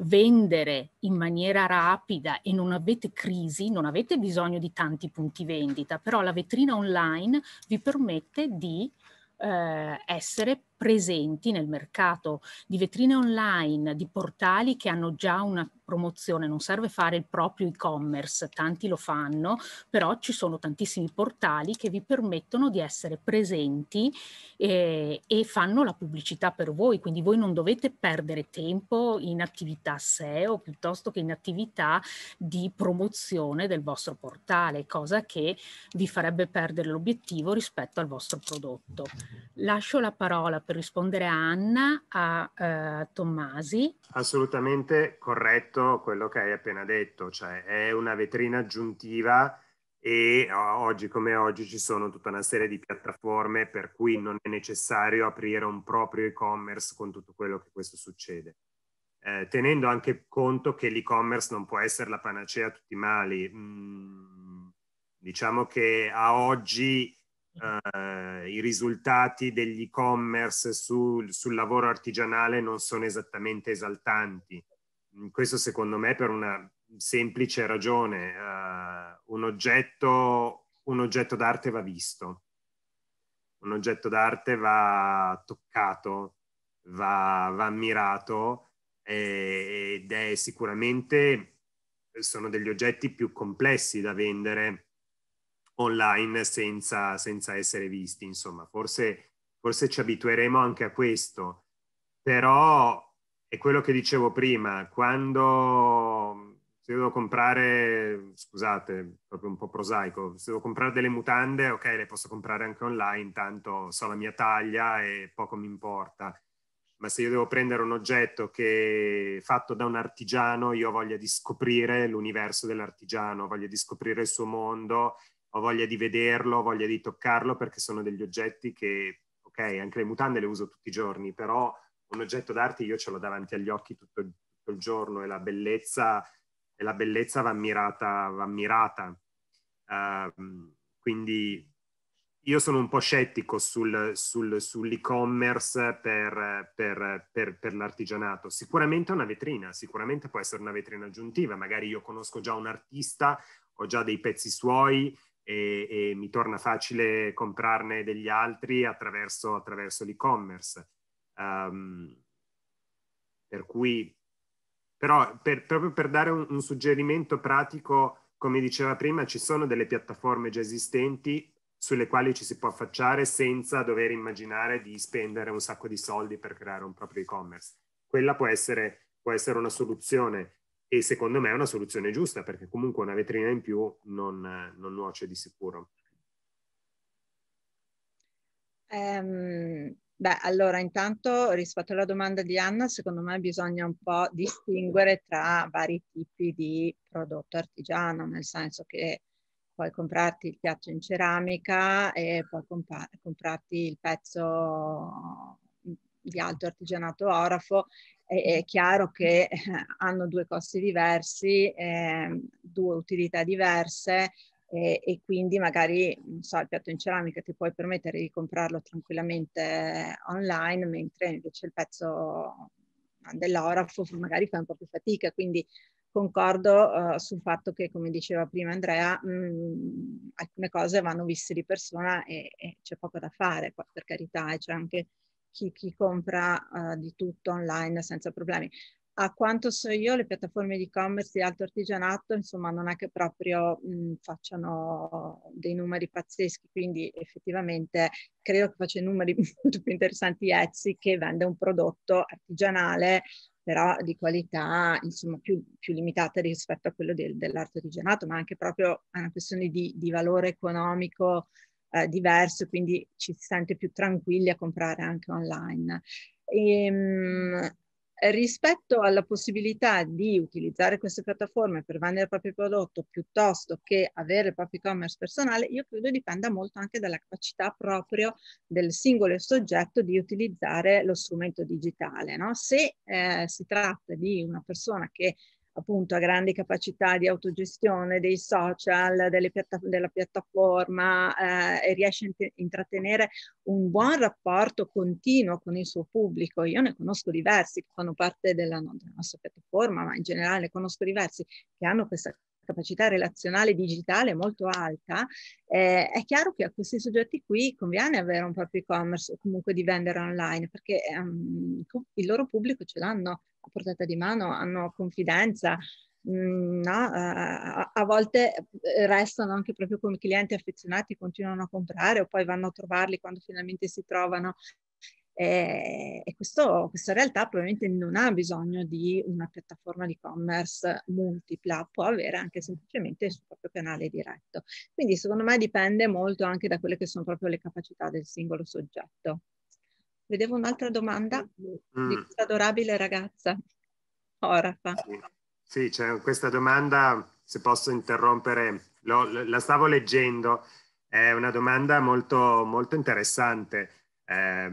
vendere in maniera rapida e non avete crisi, non avete bisogno di tanti punti vendita, però la vetrina online vi permette di eh, essere presenti nel mercato di vetrine online, di portali che hanno già una promozione, non serve fare il proprio e-commerce, tanti lo fanno, però ci sono tantissimi portali che vi permettono di essere presenti eh, e fanno la pubblicità per voi, quindi voi non dovete perdere tempo in attività SEO piuttosto che in attività di promozione del vostro portale, cosa che vi farebbe perdere l'obiettivo rispetto al vostro prodotto. Lascio la parola per rispondere a Anna, a eh, Tommasi. Assolutamente corretto quello che hai appena detto, cioè è una vetrina aggiuntiva e oggi come oggi ci sono tutta una serie di piattaforme per cui non è necessario aprire un proprio e-commerce con tutto quello che questo succede. Eh, tenendo anche conto che l'e-commerce non può essere la panacea a tutti i mali. Mm, diciamo che a oggi eh, i risultati degli e-commerce sul, sul lavoro artigianale non sono esattamente esaltanti. Mm, questo secondo me per una semplice ragione, uh, un, oggetto, un oggetto d'arte va visto, un oggetto d'arte va toccato, va, va ammirato eh, ed è sicuramente, sono degli oggetti più complessi da vendere online senza, senza essere visti, insomma, forse, forse ci abitueremo anche a questo, però è quello che dicevo prima, quando se devo comprare, scusate, proprio un po' prosaico, se devo comprare delle mutande, ok, le posso comprare anche online, tanto so la mia taglia e poco mi importa. Ma se io devo prendere un oggetto che è fatto da un artigiano, io ho voglia di scoprire l'universo dell'artigiano, voglia di scoprire il suo mondo ho voglia di vederlo, ho voglia di toccarlo perché sono degli oggetti che, ok, anche le mutande le uso tutti i giorni, però un oggetto d'arte io ce l'ho davanti agli occhi tutto, tutto il giorno e la bellezza, e la bellezza va ammirata. Va ammirata. Uh, quindi io sono un po' scettico sul, sul, sull'e-commerce per, per, per, per, l'artigianato. Sicuramente è una vetrina, sicuramente può essere una vetrina aggiuntiva. Magari io conosco già un artista, ho già dei pezzi suoi, e, e mi torna facile comprarne degli altri attraverso, attraverso l'e-commerce. Um, per cui, però, per, proprio per dare un, un suggerimento pratico, come diceva prima, ci sono delle piattaforme già esistenti sulle quali ci si può affacciare senza dover immaginare di spendere un sacco di soldi per creare un proprio e-commerce. Quella può essere, può essere una soluzione e secondo me è una soluzione giusta perché comunque una vetrina in più non, non nuoce di sicuro. Um, beh, allora intanto rispetto alla domanda di Anna, secondo me bisogna un po' distinguere tra vari tipi di prodotto artigiano, nel senso che puoi comprarti il piatto in ceramica e puoi compa- comprarti il pezzo di alto artigianato orafo è, è chiaro che eh, hanno due costi diversi, eh, due utilità diverse eh, e quindi magari so, il piatto in ceramica ti puoi permettere di comprarlo tranquillamente online, mentre invece il pezzo dell'orafo magari fa un po' più fatica, quindi concordo uh, sul fatto che, come diceva prima Andrea, mh, mm, alcune cose vanno viste di persona e, e, c'è poco da fare, per carità, e eh, c'è anche chi, chi compra uh, di tutto online senza problemi. A quanto so io, le piattaforme di e-commerce di alto artigianato, insomma, non è che proprio mh, facciano dei numeri pazzeschi, quindi effettivamente credo che faccia numeri molto più interessanti Etsy che vende un prodotto artigianale però di qualità insomma più, più limitata rispetto a quello del, dell'arte artigianato, ma anche proprio a una questione di, di valore economico eh, diverso, quindi ci si sente più tranquilli a comprare anche online. E, ehm, mh, rispetto alla possibilità di utilizzare queste piattaforme per vendere il proprio prodotto piuttosto che avere il proprio e-commerce personale, io credo dipenda molto anche dalla capacità proprio del singolo soggetto di utilizzare lo strumento digitale. No? Se eh, si tratta di una persona che appunto ha grandi capacità di autogestione dei social, piatta- della piattaforma eh, e riesce a int- intrattenere un buon rapporto continuo con il suo pubblico. Io ne conosco diversi che fanno parte della, della nostra piattaforma, ma in generale ne conosco diversi che hanno questa capacità relazionale digitale molto alta, eh, è chiaro che a questi soggetti qui conviene avere un proprio e-commerce o comunque di vendere online perché um, il loro pubblico ce l'hanno, a portata di mano, hanno confidenza, mm, no? Eh, a volte eh, restano anche proprio come clienti affezionati, continuano a comprare o poi vanno a trovarli quando finalmente si trovano. E questo, questa realtà probabilmente non ha bisogno di una piattaforma di commerce multipla, può avere anche semplicemente il suo proprio canale diretto. Quindi secondo me dipende molto anche da quelle che sono proprio le capacità del singolo soggetto. Vedevo un'altra domanda mm. di questa adorabile ragazza, Orafa. Sì, c'è cioè, questa domanda, se posso interrompere, lo, la stavo leggendo, è una domanda molto, molto interessante, eh,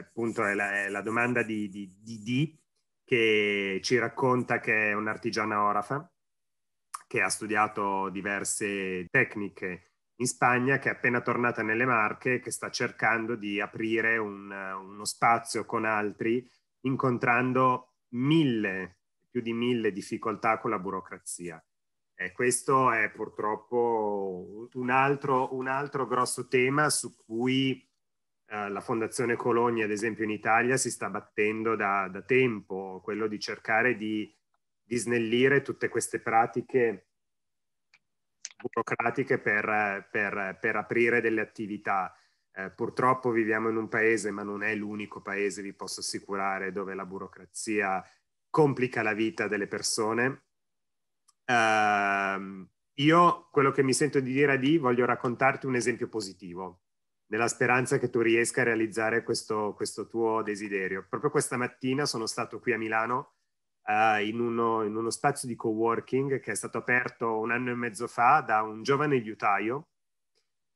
appunto è la, è la, domanda di, di, di, di che ci racconta che è un'artigiana orafa, che ha studiato diverse tecniche in Spagna che è appena tornata nelle Marche, che sta cercando di aprire un, uno spazio con altri, incontrando mille, più di mille difficoltà con la burocrazia. E questo è purtroppo un altro, un altro grosso tema su cui eh, la Fondazione Colonia, ad esempio in Italia, si sta battendo da, da tempo, quello di cercare di, di snellire tutte queste pratiche burocratiche per, per, per aprire delle attività. Eh, purtroppo viviamo in un paese, ma non è l'unico paese, vi posso assicurare, dove la burocrazia complica la vita delle persone. Eh, io quello che mi sento di dire a Di, voglio raccontarti un esempio positivo, nella speranza che tu riesca a realizzare questo, questo tuo desiderio. Proprio questa mattina sono stato qui a Milano uh, in, uno, in, uno, spazio di coworking che è stato aperto un anno e mezzo fa da un giovane liutaio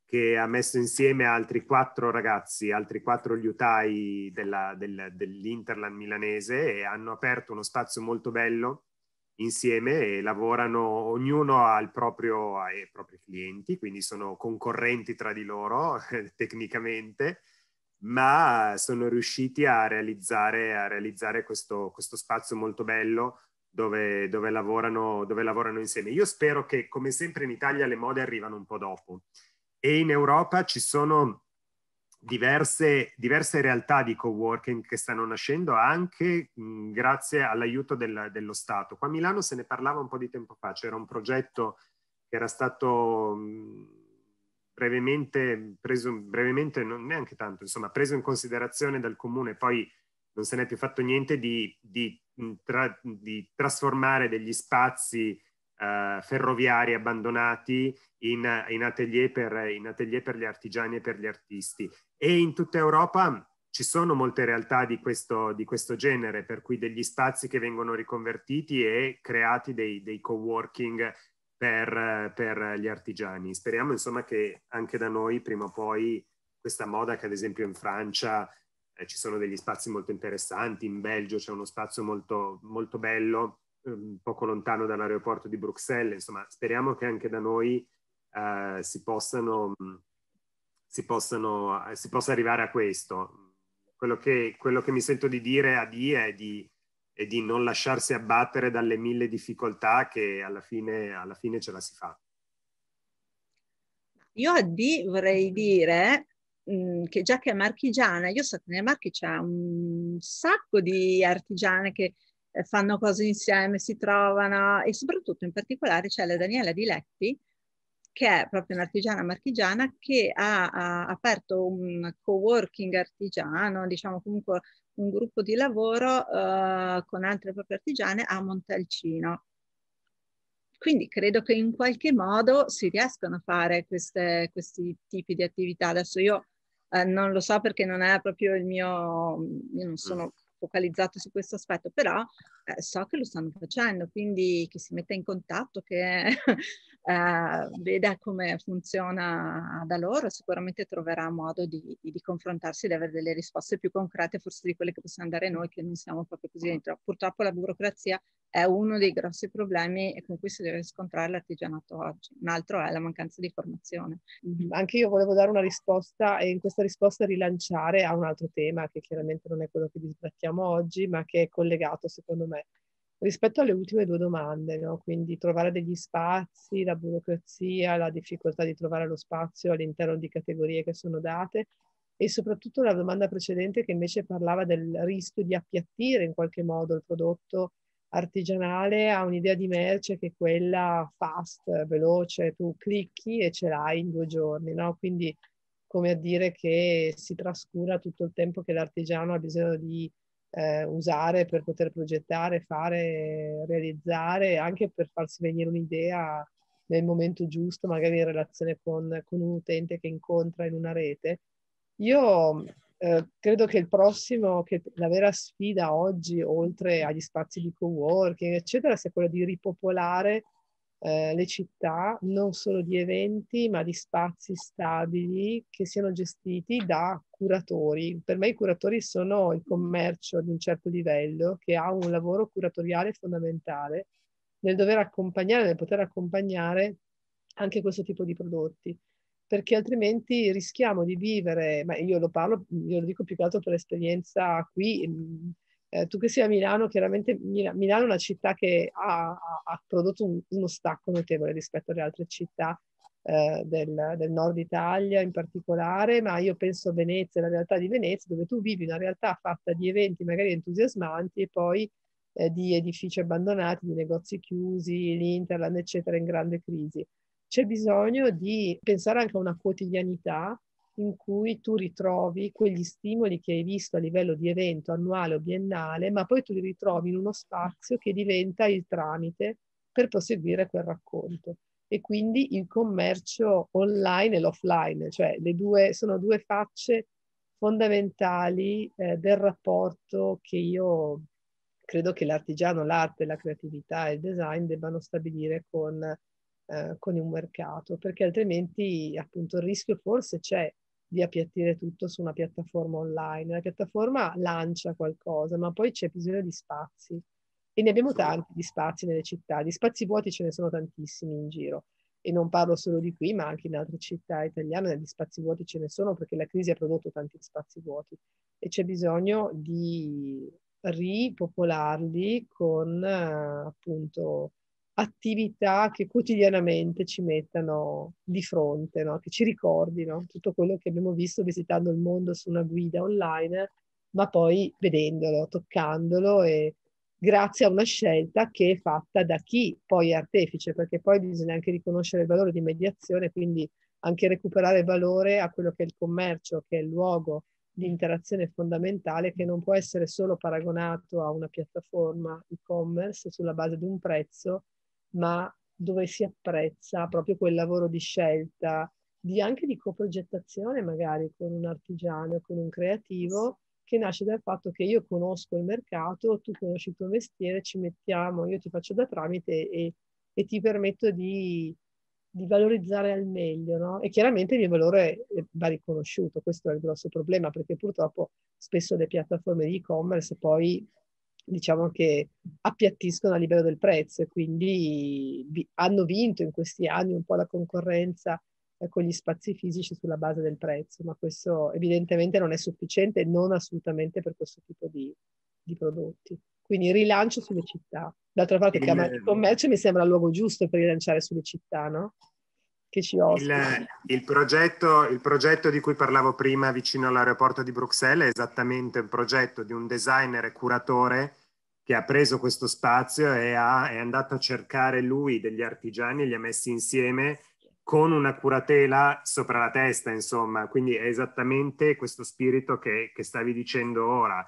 che ha messo insieme altri quattro ragazzi, altri quattro liutai della, del, dell'Interland milanese e hanno aperto uno spazio molto bello insieme e lavorano ognuno al proprio, ai propri clienti, quindi sono concorrenti tra di loro tecnicamente ma sono riusciti a realizzare, a realizzare questo, questo, spazio molto bello dove, dove, lavorano, dove, lavorano, insieme. Io spero che, come sempre in Italia, le mode arrivano un po' dopo e in Europa ci sono diverse, diverse realtà di coworking che stanno nascendo anche mh, mm, grazie all'aiuto del, dello Stato. Qua a Milano se ne parlava un po' di tempo fa, c'era un progetto che era stato... Mh, mm, brevemente preso, brevemente non neanche tanto, insomma, preso in considerazione dal comune, poi non se n'è più fatto niente di, di, tra, di trasformare degli spazi Uh, ferroviari abbandonati in, in, atelier per, in, atelier per, gli artigiani e per gli artisti. E in tutta Europa ci sono molte realtà di questo, di questo genere, per cui degli spazi che vengono riconvertiti e creati dei, dei co-working per, per, gli artigiani. Speriamo insomma che anche da noi prima o poi questa moda che ad esempio in Francia eh, ci sono degli spazi molto interessanti, in Belgio c'è uno spazio molto, molto bello, eh, poco lontano dall'aeroporto di Bruxelles, insomma speriamo che anche da noi eh, si, possano, mm, si, possano, eh, si possa arrivare a questo. Quello che, quello che mi sento di dire a Di è di e di non lasciarsi abbattere dalle mille difficoltà che alla fine, alla fine ce la si fa. Io a D vorrei dire che già che è marchigiana, io so che nelle Marchi c'è un sacco di artigiane che eh, fanno cose insieme, si trovano e soprattutto in particolare c'è la Daniela Di Letti che è proprio un'artigiana marchigiana che ha, ha aperto un co-working artigiano, diciamo comunque un gruppo di lavoro eh, con altre proprie artigiane a Montalcino. Quindi credo che in qualche modo si riescano a fare queste, questi tipi di attività. Adesso io eh, non lo so perché non è proprio il mio, io non mm. sono focalizzato su questo aspetto, però eh, so che lo stanno facendo, quindi che si metta in contatto, che eh, veda come funziona da loro, sicuramente troverà modo di, di, di confrontarsi, di avere delle risposte più concrete forse di quelle che possiamo dare noi che non siamo proprio così mm. dentro. Purtroppo la burocrazia è uno dei grossi problemi con cui si deve scontrare l'artigianato oggi. Un altro è la mancanza di formazione. Mm-hmm. Anche io volevo dare una risposta e in questa risposta rilanciare a un altro tema che chiaramente non è quello che disbattiamo oggi, ma che è collegato secondo me rispetto alle ultime due domande, no? quindi trovare degli spazi, la burocrazia, la difficoltà di trovare lo spazio all'interno di categorie che sono date e soprattutto la domanda precedente che invece parlava del rischio di appiattire in qualche modo il prodotto artigianale a un'idea di merce che è quella fast, veloce, tu clicchi e ce l'hai in due giorni, no? quindi come a dire che si trascura tutto il tempo che l'artigiano ha bisogno di eh, usare per poter progettare, fare, realizzare, anche per farsi venire un'idea nel momento giusto, magari in relazione con, con un utente che incontra in una rete. Io eh, credo che il prossimo, che la vera sfida oggi, oltre agli spazi di co-working, eccetera, sia quella di ripopolare eh, le città non solo di eventi, ma di spazi stabili che siano gestiti da curatori. Per me i curatori sono il commercio di un certo livello che ha un lavoro curatoriale fondamentale nel dover accompagnare, nel poter accompagnare anche questo tipo di prodotti perché altrimenti rischiamo di vivere, ma io lo parlo, io lo dico più che altro per esperienza qui, eh, tu che sei a Milano, chiaramente Mil- Milano è una città che ha, ha prodotto un, uno stacco notevole rispetto alle altre città eh, del, del, nord Italia in particolare, ma io penso a Venezia, la realtà di Venezia, dove tu vivi una realtà fatta di eventi magari entusiasmanti e poi eh, di edifici abbandonati, di negozi chiusi, l'Interland, eccetera, in grande crisi. C'è bisogno di pensare anche a una quotidianità in cui tu ritrovi quegli stimoli che hai visto a livello di evento annuale o biennale, ma poi tu li ritrovi in uno spazio che diventa il tramite per proseguire quel racconto. E quindi il commercio online e l'offline, cioè due, sono due facce fondamentali eh, del rapporto che io credo che l'artigiano, l'arte, la creatività e il design debbano stabilire con eh, con un mercato, perché altrimenti appunto il rischio forse c'è di appiattire tutto su una piattaforma online. La piattaforma lancia qualcosa, ma poi c'è bisogno di spazi. E ne abbiamo tanti di spazi nelle città, di spazi vuoti ce ne sono tantissimi in giro. E non parlo solo di qui, ma anche in altre città italiane di spazi vuoti ce ne sono perché la crisi ha prodotto tanti spazi vuoti e c'è bisogno di ripopolarli con eh, appunto attività che quotidianamente ci mettano di fronte, no? che ci ricordino tutto quello che abbiamo visto visitando il mondo su una guida online, ma poi vedendolo, toccandolo e grazie a una scelta che è fatta da chi poi è artefice, perché poi bisogna anche riconoscere il valore di mediazione, quindi anche recuperare valore a quello che è il commercio, che è il luogo di interazione fondamentale che non può essere solo paragonato a una piattaforma e-commerce sulla base di un prezzo, ma dove si apprezza proprio quel lavoro di scelta, di anche di coprogettazione magari con un artigiano, con un creativo, che nasce dal fatto che io conosco il mercato, tu conosci il tuo mestiere, ci mettiamo, io ti faccio da tramite e, e ti permetto di, di, valorizzare al meglio, no? E chiaramente il mio valore eh, va riconosciuto, questo è il grosso problema, perché purtroppo spesso le piattaforme di e-commerce poi diciamo che appiattiscono a livello del prezzo e quindi vi, hanno vinto in questi anni un po' la concorrenza eh, con gli spazi fisici sulla base del prezzo, ma questo evidentemente non è sufficiente, non assolutamente per questo tipo di, di prodotti. Quindi rilancio sulle città. D'altra parte, eh, il Commercio mi sembra il luogo giusto per rilanciare sulle città, no? che ci ospita. Il, il, progetto, il, progetto, di cui parlavo prima vicino all'aeroporto di Bruxelles è esattamente un progetto di un designer e curatore che ha preso questo spazio e ha, è andato a cercare lui degli artigiani e li ha messi insieme con una curatela sopra la testa, insomma. Quindi è esattamente questo spirito che, che stavi dicendo ora.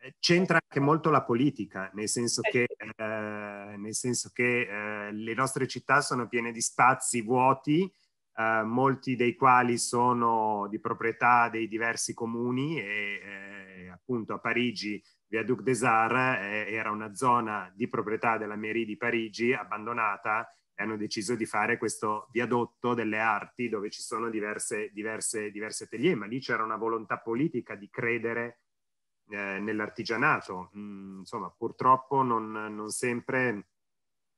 Eh, c'entra anche molto la politica, nel senso eh. che, eh, nel senso che eh, le nostre città sono piene di spazi vuoti, eh, molti dei quali sono di proprietà dei diversi comuni e eh, appunto a Parigi via Duc des Arts era una zona di proprietà della mairie di Parigi abbandonata e hanno deciso di fare questo viadotto delle arti dove ci sono diverse, diverse, diverse atelier, ma lì c'era una volontà politica di credere eh, nell'artigianato. Mm, insomma, purtroppo non, non, sempre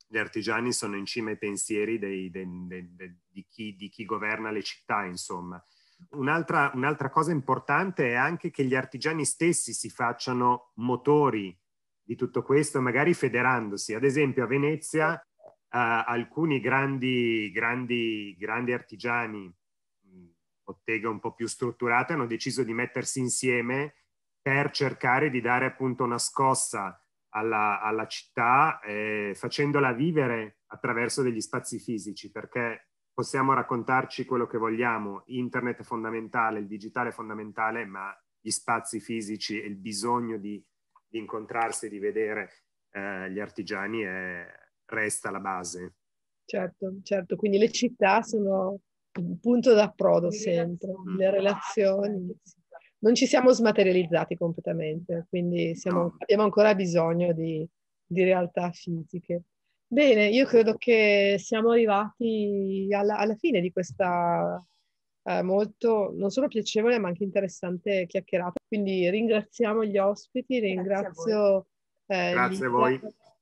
gli artigiani sono in cima ai pensieri dei, dei, dei, di, chi, di, chi, governa le città, insomma. Un'altra, un'altra cosa importante è anche che gli artigiani stessi si facciano motori di tutto questo, magari federandosi. Ad esempio a Venezia Uh, alcuni grandi, grandi, grandi artigiani, mh, mm, botteghe un po' più strutturate, hanno deciso di mettersi insieme per cercare di dare appunto una scossa alla, alla città eh, facendola vivere attraverso degli spazi fisici, perché possiamo raccontarci quello che vogliamo, internet è fondamentale, il digitale è fondamentale, ma gli spazi fisici e il bisogno di, di incontrarsi, di vedere eh, gli artigiani è, resta la base. Certo, certo, quindi le città sono un punto d'approdo sempre, le relazioni non ci siamo smaterializzati completamente, quindi siamo, abbiamo ancora bisogno di, di, realtà fisiche. Bene, io credo che siamo arrivati alla, alla fine di questa eh, molto, non solo piacevole, ma anche interessante chiacchierata. Quindi ringraziamo gli ospiti, ringrazio... Grazie a voi. Eh, Grazie a voi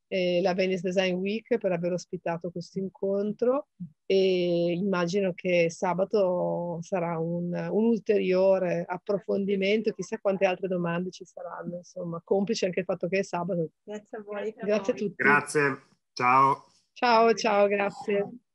eh, la Venice Design Week per aver ospitato questo incontro e immagino che sabato sarà un, un, ulteriore approfondimento, chissà quante altre domande ci saranno, insomma, complice anche il fatto che è sabato. Grazie a voi. Grazie a, grazie a tutti. Grazie, ciao. Ciao, ciao, grazie.